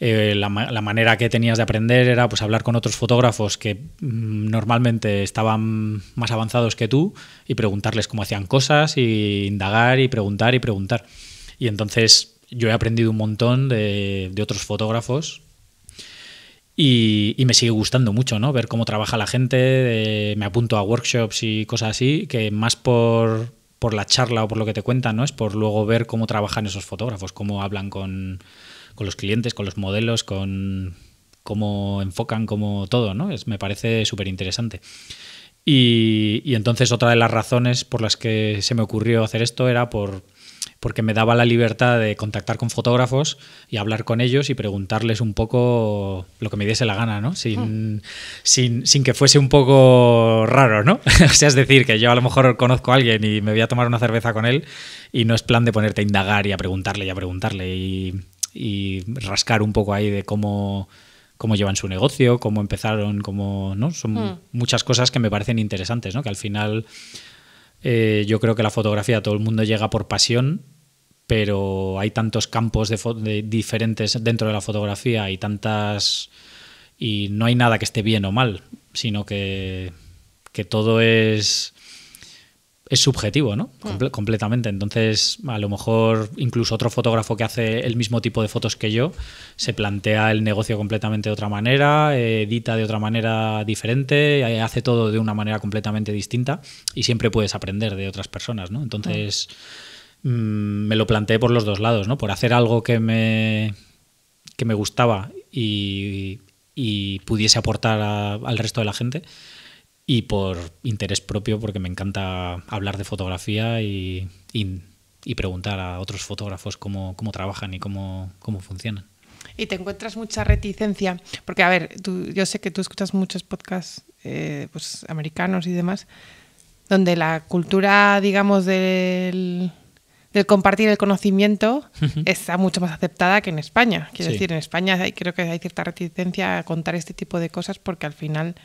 eh, la, la, manera que tenías de aprender era pues hablar con otros fotógrafos que mm, normalmente estaban más avanzados que tú y preguntarles cómo hacían cosas y indagar y preguntar y preguntar. Y entonces yo he aprendido un montón de, de otros fotógrafos y, me sigue gustando mucho, ¿no? Ver cómo trabaja la gente, eh, me apunto a workshops y cosas así, que más por, la charla o por lo que te cuentan, ¿no? Es por luego ver cómo trabajan esos fotógrafos, cómo hablan con, los clientes, con los modelos, con cómo enfocan, cómo todo, ¿no? me parece súper interesante. y entonces otra de las razones por las que se me ocurrió hacer esto era por porque me daba la libertad de contactar con fotógrafos y hablar con ellos y preguntarles un poco lo que me diese la gana, ¿no? Sin, hmm. que fuese un poco raro, ¿no? o sea, es decir, que yo a lo mejor conozco a alguien y me voy a tomar una cerveza con él y no es plan de ponerte a indagar y a preguntarle y a preguntarle y, rascar un poco ahí de cómo cómo llevan su negocio, cómo empezaron, cómo, ¿no? Son hmm. muchas cosas que me parecen interesantes, ¿no? Que al final eh, yo creo que la fotografía todo el mundo llega por pasión pero hay tantos campos de diferentes dentro de la fotografía y tantas y no hay nada que esté bien o mal, sino que, todo es es subjetivo, ¿no? Hmm. completamente. Entonces, a lo mejor incluso otro fotógrafo que hace el mismo tipo de fotos que yo se plantea el negocio completamente de otra manera, edita de otra manera diferente, eh, hace todo de una manera completamente distinta y siempre puedes aprender de otras personas, ¿no? Entonces, hmm. Mm, me lo planteé por los dos lados, ¿no? Por hacer algo que me, que me gustaba y, pudiese aportar al resto de la gente y por interés propio, porque me encanta hablar de fotografía y, preguntar a otros fotógrafos cómo, trabajan y cómo, cómo funcionan y te encuentras mucha reticencia, porque a ver, yo sé que tú escuchas muchos podcasts eh, pues, americanos y demás, donde la cultura, digamos, del del compartir el conocimiento está mucho más aceptada que en España. Quiero decir, en España creo que hay cierta reticencia a contar este tipo de cosas porque al final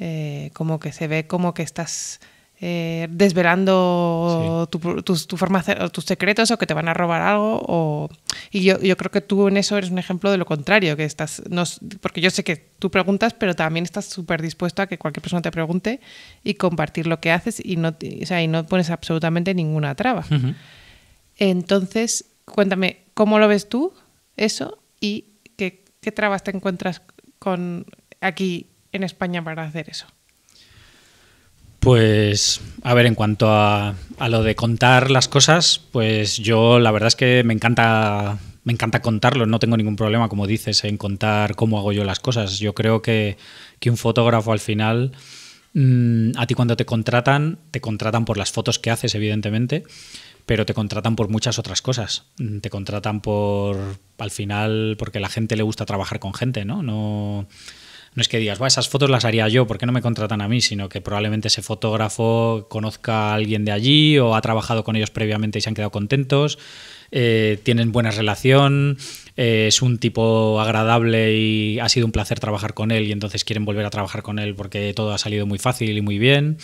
eh, como que se ve como que estás eh, desvelando tu, tus, forma, tus secretos o que te van a robar algo. Y yo, yo, creo que tú en eso eres un ejemplo de lo contrario, que estás, porque yo sé que tú preguntas, pero también estás súper dispuesto a que cualquier persona te pregunte y compartir lo que haces y no, o no pones absolutamente ninguna traba. Entonces, cuéntame, ¿cómo lo ves tú eso y qué, trabas te encuentras con aquí en España para hacer eso? Pues, a ver, en cuanto a, lo de contar las cosas, pues yo la verdad es que me encanta, me encanta contarlo, no tengo ningún problema, como dices, en contar cómo hago yo las cosas. Yo creo que, un fotógrafo al final, mm, a ti cuando te contratan, te contratan por las fotos que haces, evidentemente, pero te contratan por muchas otras cosas. Mm, te contratan por, al final, porque la gente le gusta trabajar con gente, ¿no? No, no es que digas, va, esas fotos las haría yo, porque no me contratan a mí? Sino que probablemente ese fotógrafo conozca a alguien de allí o ha trabajado con ellos previamente y se han quedado contentos, eh, tienen buena relación, eh, es un tipo agradable y ha sido un placer trabajar con él y entonces quieren volver a trabajar con él porque todo ha salido muy fácil y muy bien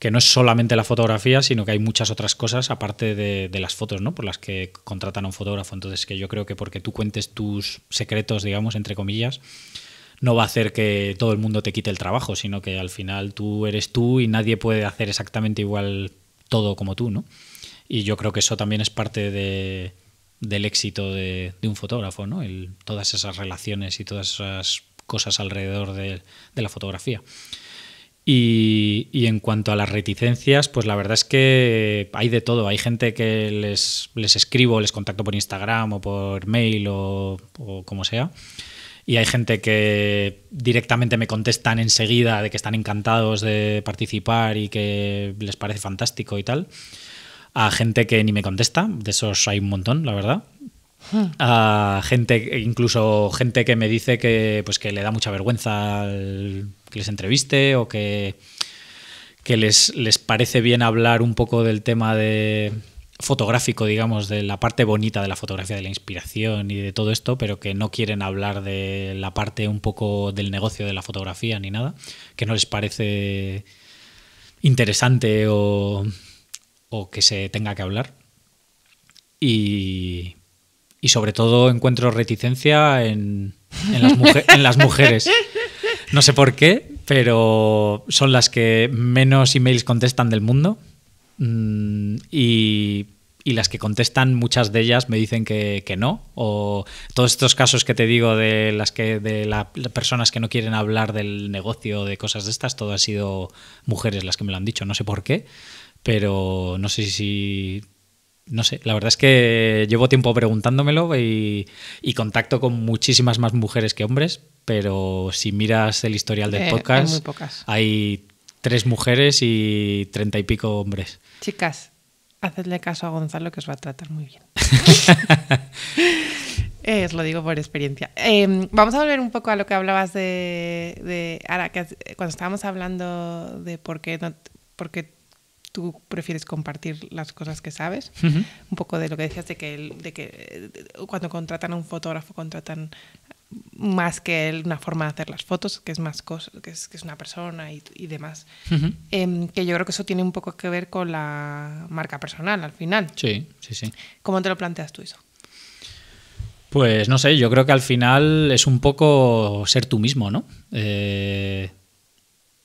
que no es solamente la fotografía, sino que hay muchas otras cosas aparte de, las fotos, ¿no? Por las que contratan a un fotógrafo. Entonces, que yo creo que porque tú cuentes tus secretos, digamos, entre comillas, no va a hacer que todo el mundo te quite el trabajo, sino que al final tú eres tú y nadie puede hacer exactamente igual todo como tú, ¿no? Y yo creo que eso también es parte del éxito de, un fotógrafo, ¿no? todas esas relaciones y todas esas cosas alrededor de la fotografía. Y, en cuanto a las reticencias, pues la verdad es que hay de todo. Hay gente que les, les escribo, les contacto por Instagram o por mail o, o como sea. Y hay gente que directamente me contestan enseguida de que están encantados de participar y que les parece fantástico y tal. A gente que ni me contesta, de esos hay un montón, la verdad a gente, incluso gente que me dice que, pues, que le da mucha vergüenza que les entreviste o que, que les, les parece bien hablar un poco del tema de fotográfico, digamos, de la parte bonita de la fotografía, de la inspiración y de todo esto, pero que no quieren hablar de la parte un poco del negocio de la fotografía ni nada, que no les parece interesante o, o que se tenga que hablar. Y, y sobre todo encuentro reticencia en, en, las, mujeres. No sé por qué, pero son las que menos emails contestan del mundo. Mm, y, las que contestan, muchas de ellas me dicen que, no. O todos estos casos que te digo de las que de las personas que no quieren hablar del negocio, de cosas de estas, todo ha sido mujeres las que me lo han dicho. No sé por qué, pero no sé si no sé, la verdad es que llevo tiempo preguntándomelo y, contacto con muchísimas más mujeres que hombres, pero si miras el historial del eh, podcast, hay, tres mujeres y treinta y pico hombres. Chicas, hacedle caso a Gonzalo que os va a tratar muy bien. Eh, os lo digo por experiencia. Em, vamos a volver un poco a lo que hablabas de, ahora, cuando estábamos hablando de por qué, por qué tú prefieres compartir las cosas que sabes. Un poco de lo que decías de que, de que eh, cuando contratan a un fotógrafo, contratan más que una forma de hacer las fotos, que es más cosa, que es, que es una persona y, y demás. Em, que yo creo que eso tiene un poco que ver con la marca personal al final. Sí, sí, sí. ¿Cómo te lo planteas tú eso? Pues no sé, yo creo que al final es un poco ser tú mismo, ¿no? Eh,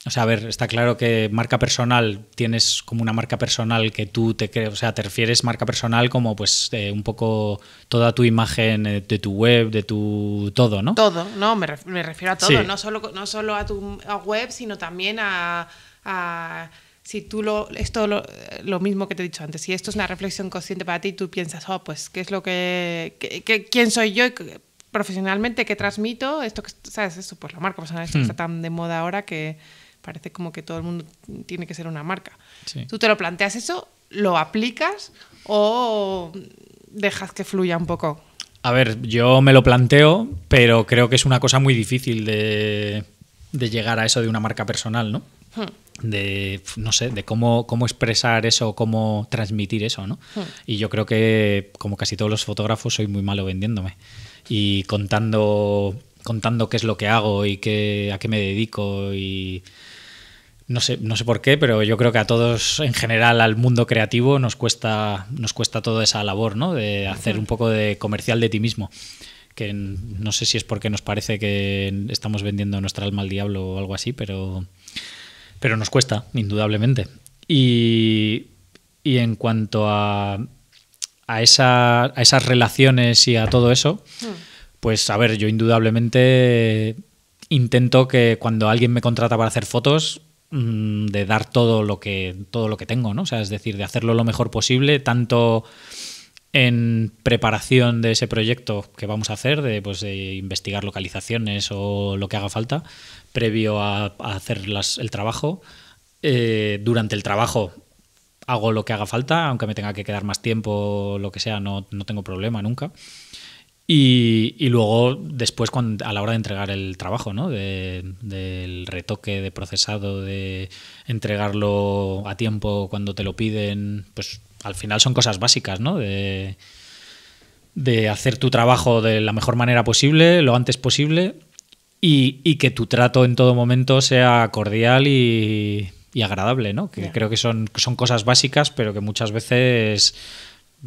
o sea, a ver, está claro que marca personal, tienes como una marca personal que tú te crees, o sea, te refieres marca personal como pues eh, un poco toda tu imagen eh, de tu web, de tu todo, ¿no? Todo, no, me, refiero a todo, no, solo, no solo a tu web, sino también a, si tú lo, esto lo, lo, mismo que te he dicho antes, si esto es una reflexión consciente para ti, tú piensas, oh, pues, ¿qué es lo que, quién soy yo profesionalmente, qué transmito? Esto que, ¿sabes? Eso, pues la marca personal hmm. está tan de moda ahora que Parece como que todo el mundo tiene que ser una marca. Tú te lo planteas eso, lo aplicas o dejas que fluya un poco. A ver, yo me lo planteo, pero creo que es una cosa muy difícil de, llegar a eso de una marca personal, ¿no? Hmm. de, no sé, de cómo, expresar eso, cómo transmitir eso, ¿no? Hmm. Y yo creo que, como casi todos los fotógrafos, soy muy malo vendiéndome y contando, contando qué es lo que hago y a qué me dedico y no sé, no sé por qué, pero yo creo que a todos, en general, al mundo creativo, nos cuesta, nos cuesta toda esa labor, ¿no? De hacer un poco de comercial de ti mismo. Que no sé si es porque nos parece que estamos vendiendo nuestra alma al diablo o algo así, pero, pero nos cuesta, indudablemente. Y, y en cuanto a, a, a, esas relaciones y a todo eso, mm. pues a ver, yo indudablemente intento que cuando alguien me contrata para hacer fotos, Mm, de dar todo lo que todo lo que tengo, ¿no? es decir, de hacerlo lo mejor posible, tanto en preparación de ese proyecto que vamos a hacer, de, pues, de investigar localizaciones o lo que haga falta, previo a, hacer el trabajo. Eh, durante el trabajo hago lo que haga falta, aunque me tenga que quedar más tiempo, lo que sea, no tengo problema nunca. Y, luego, después, a la hora de entregar el trabajo, ¿no? del retoque, de procesado, de entregarlo a tiempo cuando te lo piden, pues al final son cosas básicas, ¿no? De, hacer tu trabajo de la mejor manera posible, lo antes posible, y, que tu trato en todo momento sea cordial y, agradable, ¿no? Que creo que son, son cosas básicas, pero que muchas veces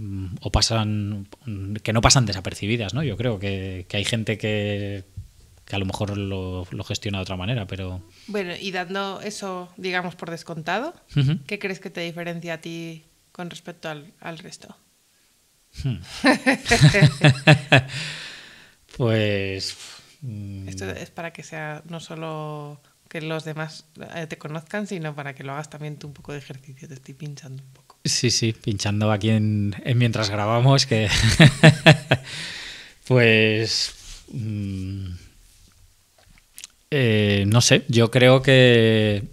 Mm, o pasan mm, que no pasan desapercibidas, ¿no? Yo creo que, hay gente que, que, a lo mejor lo, gestiona de otra manera, pero... Bueno, y dando eso, digamos, por descontado, ¿qué crees que te diferencia a ti con respecto al, resto? Hmm. pues... Mm, Esto es para que sea no solo que los demás eh, te conozcan, sino para que lo hagas también tú un poco de ejercicio. Te estoy pinchando un poco. Sí, sí, pinchando aquí en, mientras grabamos, que pues mm, eh, no sé, yo creo que,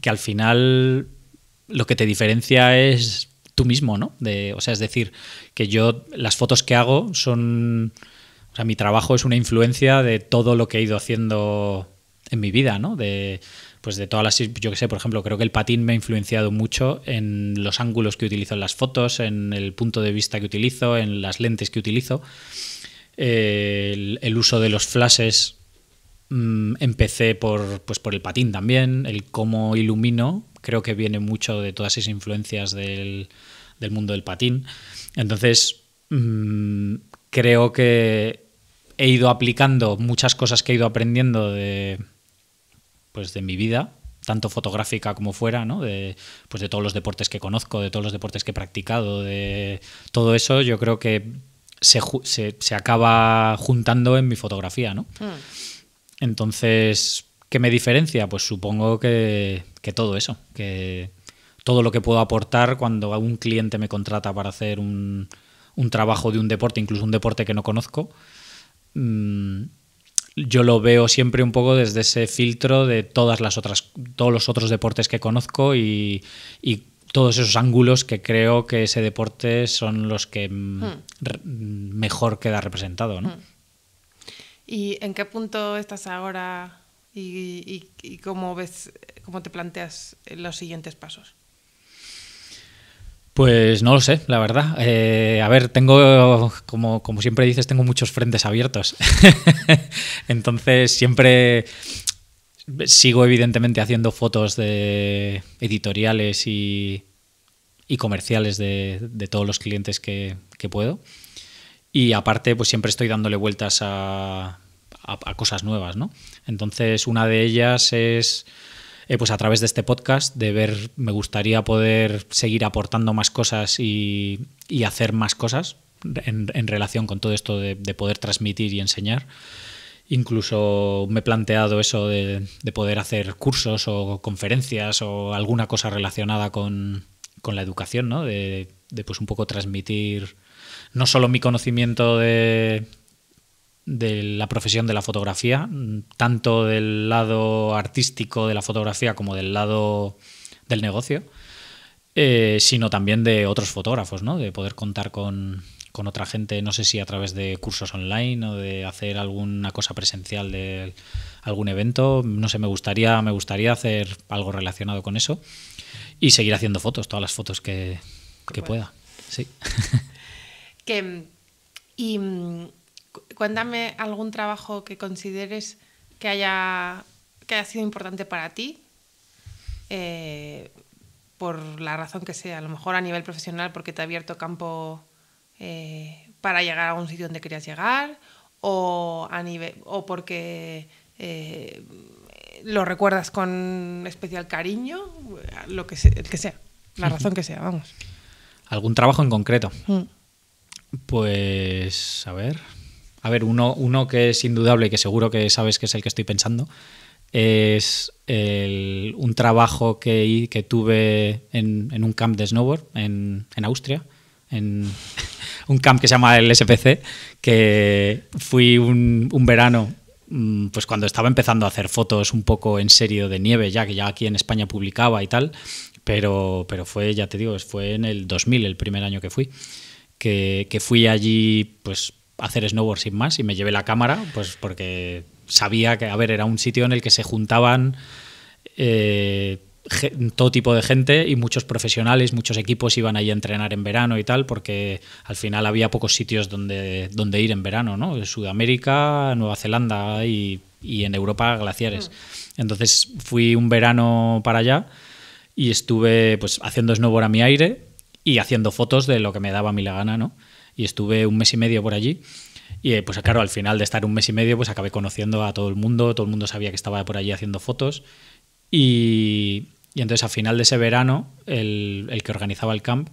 que al final lo que te diferencia es tú mismo, ¿no? De, o sea, es decir, que yo las fotos que hago son... O sea, mi trabajo es una influencia de todo lo que he ido haciendo en mi vida, ¿no? De, pues de todas las, yo que sé, por ejemplo, creo que el patín me ha influenciado mucho en los ángulos que utilizo en las fotos, en el punto de vista que utilizo, en las lentes que utilizo. Eh, el, uso de los flashes mm, empecé por, pues por el patín también, el cómo ilumino, creo que viene mucho de todas esas influencias del, mundo del patín. Entonces, mm, creo que he ido aplicando muchas cosas que he ido aprendiendo de pues de mi vida, tanto fotográfica como fuera, ¿no? De, pues de todos los deportes que conozco, de todos los deportes que he practicado, de todo eso, yo creo que se, acaba juntando en mi fotografía, ¿no? Hmm. Entonces, ¿qué me diferencia? Pues supongo que, todo eso, que todo lo que puedo aportar cuando un cliente me contrata para hacer un, un trabajo de un deporte, incluso un deporte que no conozco, mm, yo lo veo siempre un poco desde ese filtro de todas las otras, todos los otros deportes que conozco y, todos esos ángulos que creo que ese deporte son los que hmm. mejor queda representado. ¿no? Hmm. ¿Y en qué punto estás ahora y, y cómo ves, cómo te planteas los siguientes pasos? Pues no lo sé, la verdad. Eh, a ver, tengo, como, siempre dices, tengo muchos frentes abiertos. Entonces, siempre sigo evidentemente haciendo fotos de editoriales y, comerciales de, todos los clientes que, puedo. Y aparte, pues siempre estoy dándole vueltas a, a, a cosas nuevas, ¿no? Entonces, una de ellas es eh, pues a través de este podcast, de ver, me gustaría poder seguir aportando más cosas y, hacer más cosas en, relación con todo esto de, poder transmitir y enseñar. Incluso me he planteado eso de, poder hacer cursos o conferencias o alguna cosa relacionada con, la educación, ¿no? De, pues un poco transmitir no solo mi conocimiento de, de la profesión de la fotografía, tanto del lado artístico de la fotografía como del lado del negocio, eh, sino también de otros fotógrafos, ¿no? De poder contar con, otra gente, no sé si a través de cursos online o de hacer alguna cosa presencial de algún evento. No sé, me gustaría, me gustaría hacer algo relacionado con eso y seguir haciendo fotos, todas las fotos que, que pueda. Sí. que, y cuéntame algún trabajo que consideres que haya, que haya sido importante para ti, eh, por la razón que sea, a lo mejor a nivel profesional porque te ha abierto campo eh, para llegar a un sitio donde querías llegar, o, a nivel, o porque eh, lo recuerdas con especial cariño, lo que sea, la razón que sea, vamos. ¿Algún trabajo en concreto? Mm. Pues, a ver, a ver, uno, uno que es indudable y que seguro que sabes que es el que estoy pensando, es un trabajo que, tuve en, un camp de snowboard en, Austria, en un camp que se llama el SPC, que fui un, verano mm, pues cuando estaba empezando a hacer fotos un poco en serio de nieve, ya que ya aquí en España publicaba y tal, pero, pero fue, ya te digo, fue en el 2000, el primer año que fui, que fui allí pues hacer snowboard sin más y me llevé la cámara, pues porque sabía que, a ver, era un sitio en el que se juntaban eh, todo tipo de gente y muchos profesionales, muchos equipos iban ahí a entrenar en verano y tal, porque al final había pocos sitios donde, donde ir en verano, ¿no? Sudamérica, Nueva Zelanda y, en Europa glaciares. Mm. Entonces fui un verano para allá y estuve pues haciendo snowboard a mi aire y haciendo fotos de lo que me daba a mi la gana, ¿no? y estuve un mes y medio por allí. Y eh, pues claro, al final de estar un mes y medio, pues acabé conociendo a todo el mundo, todo el mundo sabía que estaba por allí haciendo fotos. Y, y entonces al final de ese verano, el, que organizaba el camp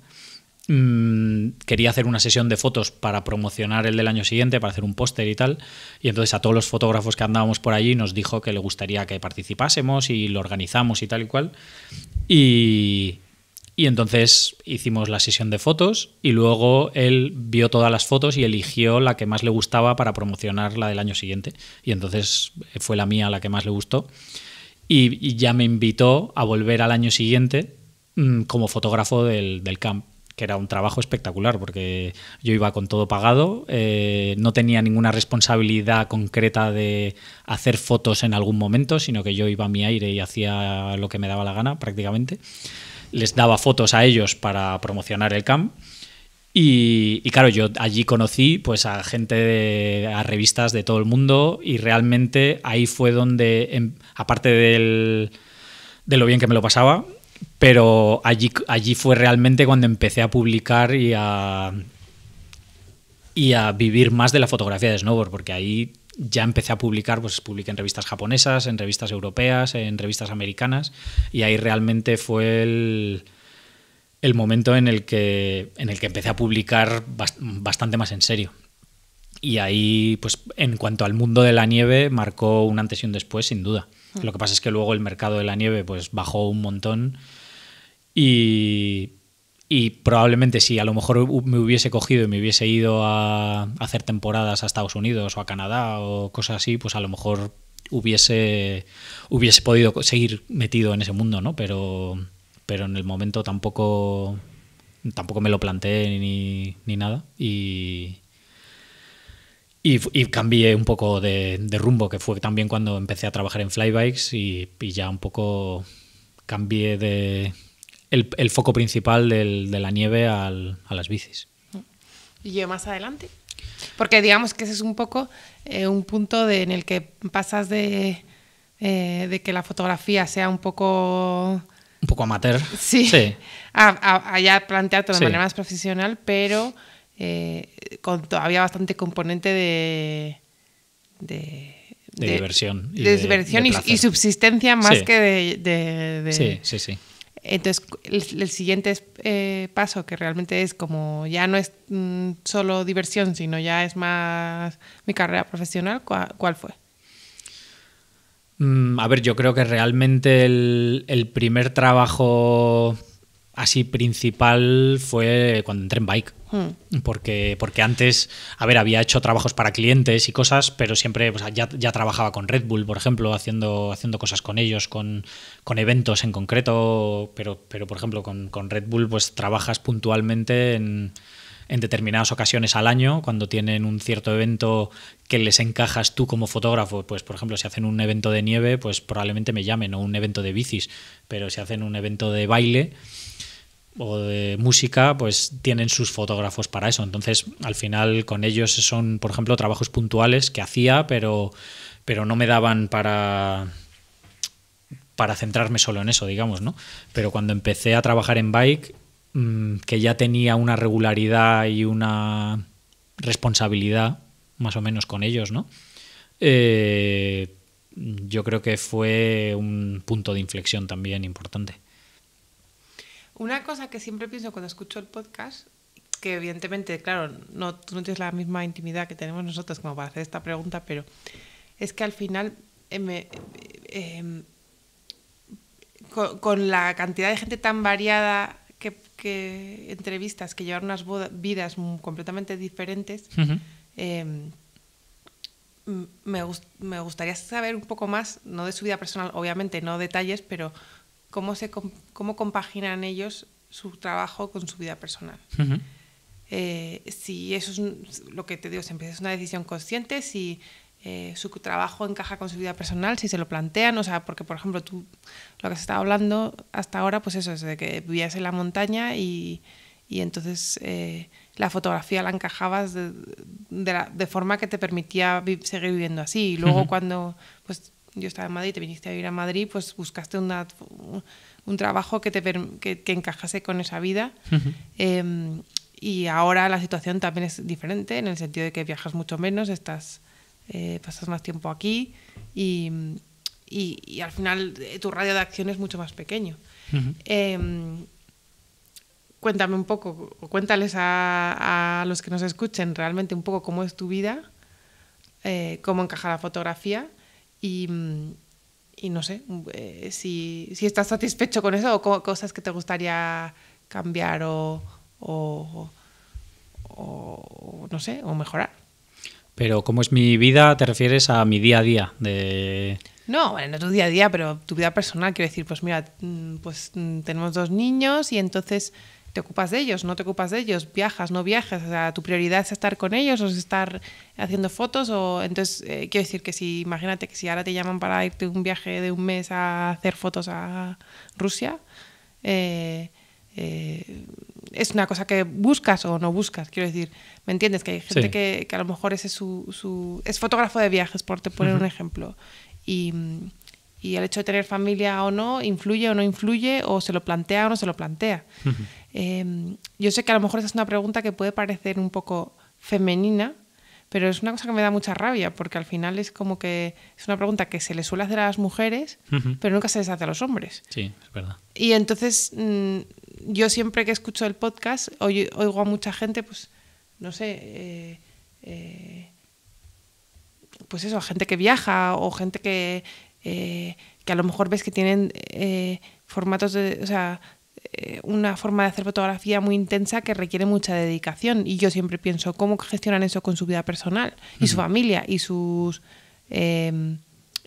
mm, quería hacer una sesión de fotos para promocionar el del año siguiente, para hacer un póster y tal. Y entonces a todos los fotógrafos que andábamos por allí nos dijo que le gustaría que participásemos y lo organizamos y tal y cual. Y, y entonces hicimos la sesión de fotos y luego él vio todas las fotos y eligió la que más le gustaba para promocionar la del año siguiente. Y entonces eh, fue la mía la que más le gustó. Y, ya me invitó a volver al año siguiente mm, como fotógrafo del, del, camp, que era un trabajo espectacular porque yo iba con todo pagado, eh, no tenía ninguna responsabilidad concreta de hacer fotos en algún momento, sino que yo iba a mi aire y hacía lo que me daba la gana prácticamente les daba fotos a ellos para promocionar el camp. Y, claro, yo allí conocí pues, a gente, de, a revistas de todo el mundo y realmente ahí fue donde, em, aparte de lo bien que me lo pasaba, pero allí, allí fue realmente cuando empecé a publicar y a, y a vivir más de la fotografía de snowboard, porque ahí ya empecé a publicar, pues publiqué en revistas japonesas, en revistas europeas, en revistas americanas, y ahí realmente fue el, el momento en el, que, en el que empecé a publicar bastante más en serio. Y ahí, pues en cuanto al mundo de la nieve, marcó un antes y un después, sin duda. Mm. Lo que pasa es que luego el mercado de la nieve pues bajó un montón y, y probablemente si a lo mejor me hubiese cogido y me hubiese ido a hacer temporadas a Estados Unidos o a Canadá o cosas así, pues a lo mejor hubiese, hubiese podido seguir metido en ese mundo, ¿no? Pero, pero en el momento tampoco, tampoco me lo planteé ni, nada. Y, y, cambié un poco de, rumbo, que fue también cuando empecé a trabajar en flybikes y ya un poco cambié de, el, foco principal del, de la nieve al, a las bicis. ¿Y yo más adelante? Porque digamos que ese es un poco eh, un punto en el que pasas eh, de, que la fotografía sea un poco... Un poco amateur. Sí. sí. A, ya plantearte de manera más profesional, pero eh, con todavía bastante componente de... de, diversión. Y de, diversión y, subsistencia más que de, Sí, sí, sí. Entonces, el, siguiente eh, paso, que realmente es como ya no es mm, solo diversión, sino ya es más mi carrera profesional, ¿cuál, fue? Mm, a ver, yo creo que realmente el primer trabajo así principal fue cuando entré en bike. Hmm. Porque, porque antes, a ver, había hecho trabajos para clientes y cosas, pero siempre ya, ya, trabajaba con Red Bull, por ejemplo, haciendo, haciendo cosas con ellos, con, eventos en concreto, pero, pero por ejemplo, con, con Red Bull, pues trabajas puntualmente en, en determinadas ocasiones al año, cuando tienen un cierto evento que les encajas tú como fotógrafo, pues por ejemplo, si hacen un evento de nieve, pues probablemente me llamen, o un evento de bicis, pero si hacen un evento de baile, o de música, pues tienen sus fotógrafos para eso. Entonces, al final con ellos son, por ejemplo, trabajos puntuales que hacía, pero, pero no me daban para para centrarme solo en eso, digamos, ¿no? Pero cuando empecé a trabajar en bike, mm, que ya tenía una regularidad y una responsabilidad, más o menos, con ellos, ¿no? Eh, yo creo que fue un punto de inflexión también importante. Una cosa que siempre pienso cuando escucho el podcast, que evidentemente, claro, no, tú no tienes la misma intimidad que tenemos nosotros como para hacer esta pregunta, pero es que al final eh, em, con, la cantidad de gente tan variada que, entrevistas, que llevan unas vidas completamente diferentes, em, me gustaría saber un poco más, no de su vida personal, obviamente, no detalles, pero cómo, se, cómo compaginan ellos su trabajo con su vida personal. Eh, si eso es lo que te digo si es una decisión consciente, si eh, su trabajo encaja con su vida personal, si se lo plantean, o sea, porque por ejemplo tú lo que has estado hablando hasta ahora, pues eso, es de que vivías en la montaña y, y entonces eh, la fotografía la encajabas de, forma que te permitía seguir viviendo así. Y luego cuando pues yo estaba en Madrid, y te viniste a vivir a Madrid, pues buscaste un trabajo que, te, encajase con esa vida. Em, y ahora la situación también es diferente, en el sentido de que viajas mucho menos, estás, eh, pasas más tiempo aquí y, al final eh, tu radio de acción es mucho más pequeño. Em, cuéntame un poco, o cuéntales a, los que nos escuchen realmente un poco cómo es tu vida, eh, cómo encaja la fotografía y, no sé eh, si, si, estás satisfecho con eso o cosas que te gustaría cambiar o, no sé, o mejorar. Pero ¿cómo es mi vida? ¿Te refieres a mi día a día? De... No, bueno, no tu día a día, pero tu vida personal. Quiero decir, pues mira, mm, pues mm, tenemos dos niños y entonces te ocupas de ellos, no te ocupas de ellos, viajas, no viajas, o sea, tu prioridad es estar con ellos o es estar haciendo fotos o entonces eh, quiero decir que si imagínate que si ahora te llaman para irte un viaje de un mes a hacer fotos a Rusia, eh, eh, es una cosa que buscas o no buscas, quiero decir, ¿me entiendes? Que hay gente que, a lo mejor es su, es fotógrafo de viajes, por te poner un ejemplo, y, el hecho de tener familia o no, influye o no influye, o se lo plantea o no se lo plantea. Em, yo sé que a lo mejor esa es una pregunta que puede parecer un poco femenina, pero es una cosa que me da mucha rabia, porque al final es como que es una pregunta que se le suele hacer a las mujeres, pero nunca se les hace a los hombres. Sí, es verdad. Y entonces mm, yo siempre que escucho el podcast oigo a mucha gente, pues, no sé, eh, eh, pues eso, a gente que viaja o gente que, eh, que a lo mejor ves que tienen formatos de, o eh, una forma de hacer fotografía muy intensa que requiere mucha dedicación. Y yo siempre pienso cómo gestionan eso con su vida personal y su familia y sus em,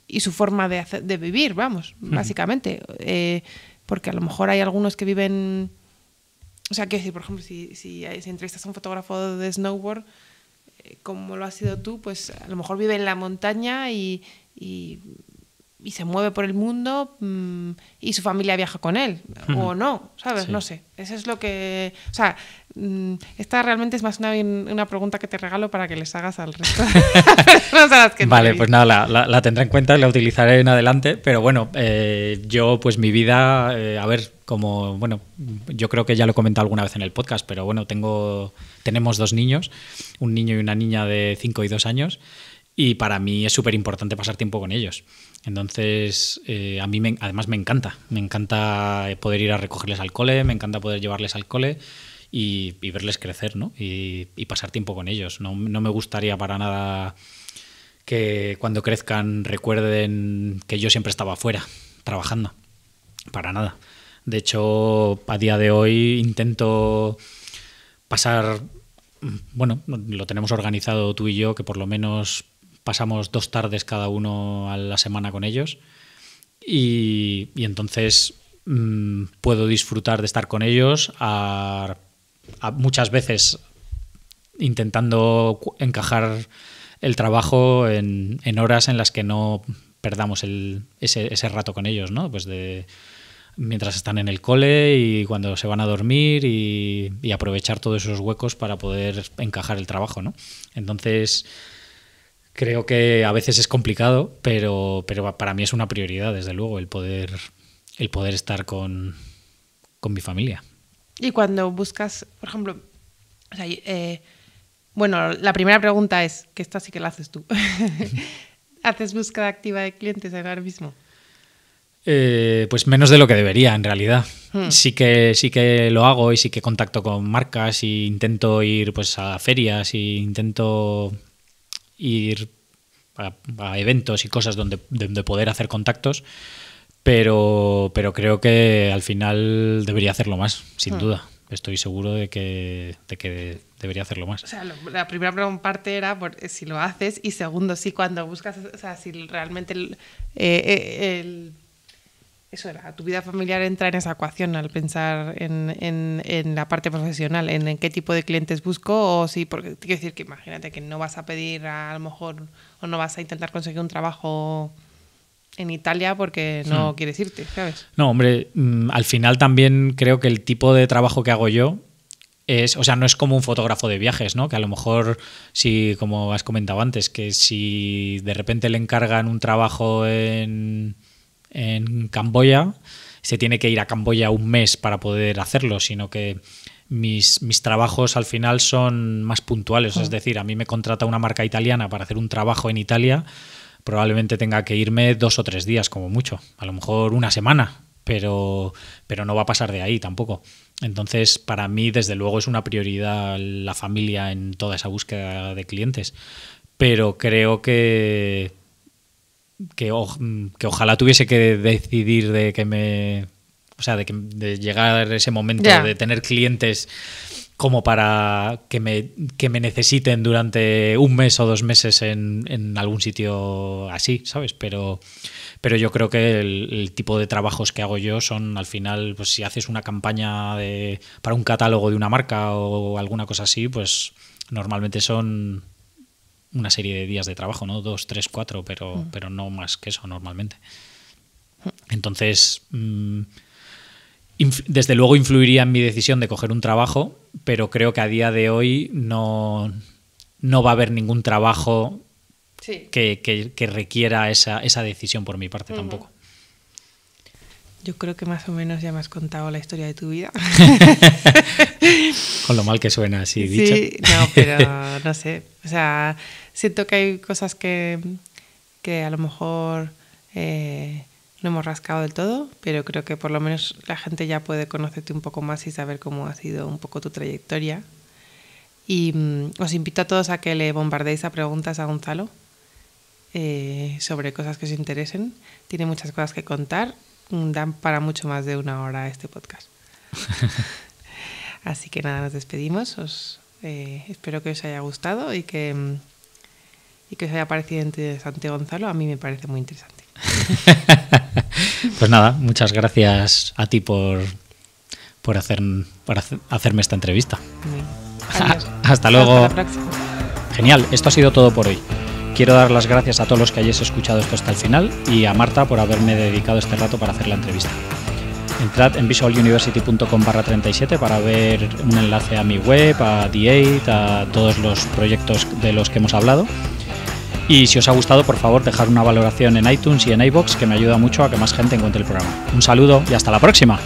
y su forma de, vivir, vamos, básicamente. Eh, porque a lo mejor hay algunos que viven. O sea, quiero decir, por ejemplo, si, si, entrevistas a un fotógrafo de snowboard, eh, como lo has sido tú, pues a lo mejor vive en la montaña y y se mueve por el mundo mm, y su familia viaja con él o no, ¿sabes? No sé. Eso es lo que... O sea, mm, esta realmente es más una, una, pregunta que te regalo para que les hagas al resto Vale, pues nada, la, la, tendré en cuenta, la utilizaré en adelante, pero bueno, eh, yo pues mi vida, eh, a ver, como, bueno, yo creo que ya lo he comentado alguna vez en el podcast, pero bueno, tengo, tenemos dos niños, un niño y una niña de 5 y 2 años, y para mí es súper importante pasar tiempo con ellos. Entonces, eh, a mí me, además me encanta, me encanta poder ir a recogerles al cole, me encanta poder llevarles al cole y, verles crecer, ¿no? Y, pasar tiempo con ellos. No, no, me gustaría para nada que cuando crezcan recuerden que yo siempre estaba afuera, trabajando. Para nada. De hecho, a día de hoy intento pasar... Mm, bueno, lo tenemos organizado tú y yo, que por lo menos pasamos dos tardes cada uno a la semana con ellos y, entonces mm, puedo disfrutar de estar con ellos a, muchas veces intentando encajar el trabajo en, horas en las que no perdamos ese, ese, rato con ellos, ¿no? Pues de mientras están en el cole y cuando se van a dormir y, y aprovechar todos esos huecos para poder encajar el trabajo, ¿no? Entonces, creo que a veces es complicado, pero, pero para mí es una prioridad, desde luego, el poder, el poder estar con, mi familia. Y cuando buscas, por ejemplo, eh, bueno, la primera pregunta es, que esta sí que la haces tú, ¿haces búsqueda activa de clientes ahora mismo? Eh, pues menos de lo que debería, en realidad. Hmm. Sí, que, sí que lo hago y sí que contacto con marcas y intento ir pues, a ferias y intento ir a, eventos y cosas donde, donde poder hacer contactos, pero, pero creo que al final debería hacerlo más, sin hmm. duda. Estoy seguro de que, que debería hacerlo más. O sea, la primera parte era por, eh, si lo haces y segundo, sí, cuando buscas, o sea, si realmente el eh, eh, eso era, tu vida familiar entra en esa ecuación al pensar en, la parte profesional, en, qué tipo de clientes busco o si, porque quiero decir que imagínate que no vas a pedir a, lo mejor o no vas a intentar conseguir un trabajo en Italia porque no hmm. quieres irte, ¿sabes? No, hombre, mm, al final también creo que el tipo de trabajo que hago yo es, o sea, no es como un fotógrafo de viajes, ¿no? Que a lo mejor, si, como has comentado antes, que si de repente le encargan un trabajo en en Camboya, se tiene que ir a Camboya un mes para poder hacerlo, sino que mis, mis trabajos al final son más puntuales. Es decir, a mí me contrata una marca italiana para hacer un trabajo en Italia, probablemente tenga que irme dos o tres días como mucho, a lo mejor una semana, pero, pero no va a pasar de ahí tampoco. Entonces, para mí, desde luego, es una prioridad la familia en toda esa búsqueda de clientes. Pero creo que que, ojalá tuviese que decidir de que me. O sea, de, que, de llegar ese momento de tener clientes como para que me, que me necesiten durante un mes o dos meses en, algún sitio así, ¿sabes? Pero, pero yo creo que el, el, tipo de trabajos que hago yo son, al final, pues si haces una campaña de, para un catálogo de una marca o alguna cosa así, pues normalmente son una serie de días de trabajo, ¿no? Dos, tres, cuatro, pero, mm. pero no más que eso normalmente. Mm. Entonces, mm, desde luego influiría en mi decisión de coger un trabajo, pero creo que a día de hoy no, no va a haber ningún trabajo que, requiera esa, esa, decisión por mi parte tampoco. Yo creo que más o menos ya me has contado la historia de tu vida. Con lo mal que suena así dicho. Sí, no, pero no sé. O sea, siento que hay cosas que, a lo mejor eh, no hemos rascado del todo, pero creo que por lo menos la gente ya puede conocerte un poco más y saber cómo ha sido un poco tu trayectoria. Y mm, os invito a todos a que le bombardeéis a preguntas a Gonzalo eh, sobre cosas que os interesen. Tiene muchas cosas que contar. Dan para mucho más de una hora este podcast. Así que nada, nos despedimos. Os, eh, espero que os haya gustado y que mm, y que os haya parecido interesante, Gonzalo. A mí me parece muy interesante. pues nada, muchas gracias a ti por, por, hacer, hacerme esta entrevista. Hasta luego. Genial, esto ha sido todo por hoy. Quiero dar las gracias a todos los que hayáis escuchado esto hasta el final y a Marta por haberme dedicado este rato para hacer la entrevista. Entrad en visualuniversity.com barra 37 para ver un enlace a mi web, a D8, a todos los proyectos de los que hemos hablado y si os ha gustado, por favor, dejar una valoración en iTunes y en iBox que me ayuda mucho a que más gente encuentre el programa. Un saludo y hasta la próxima.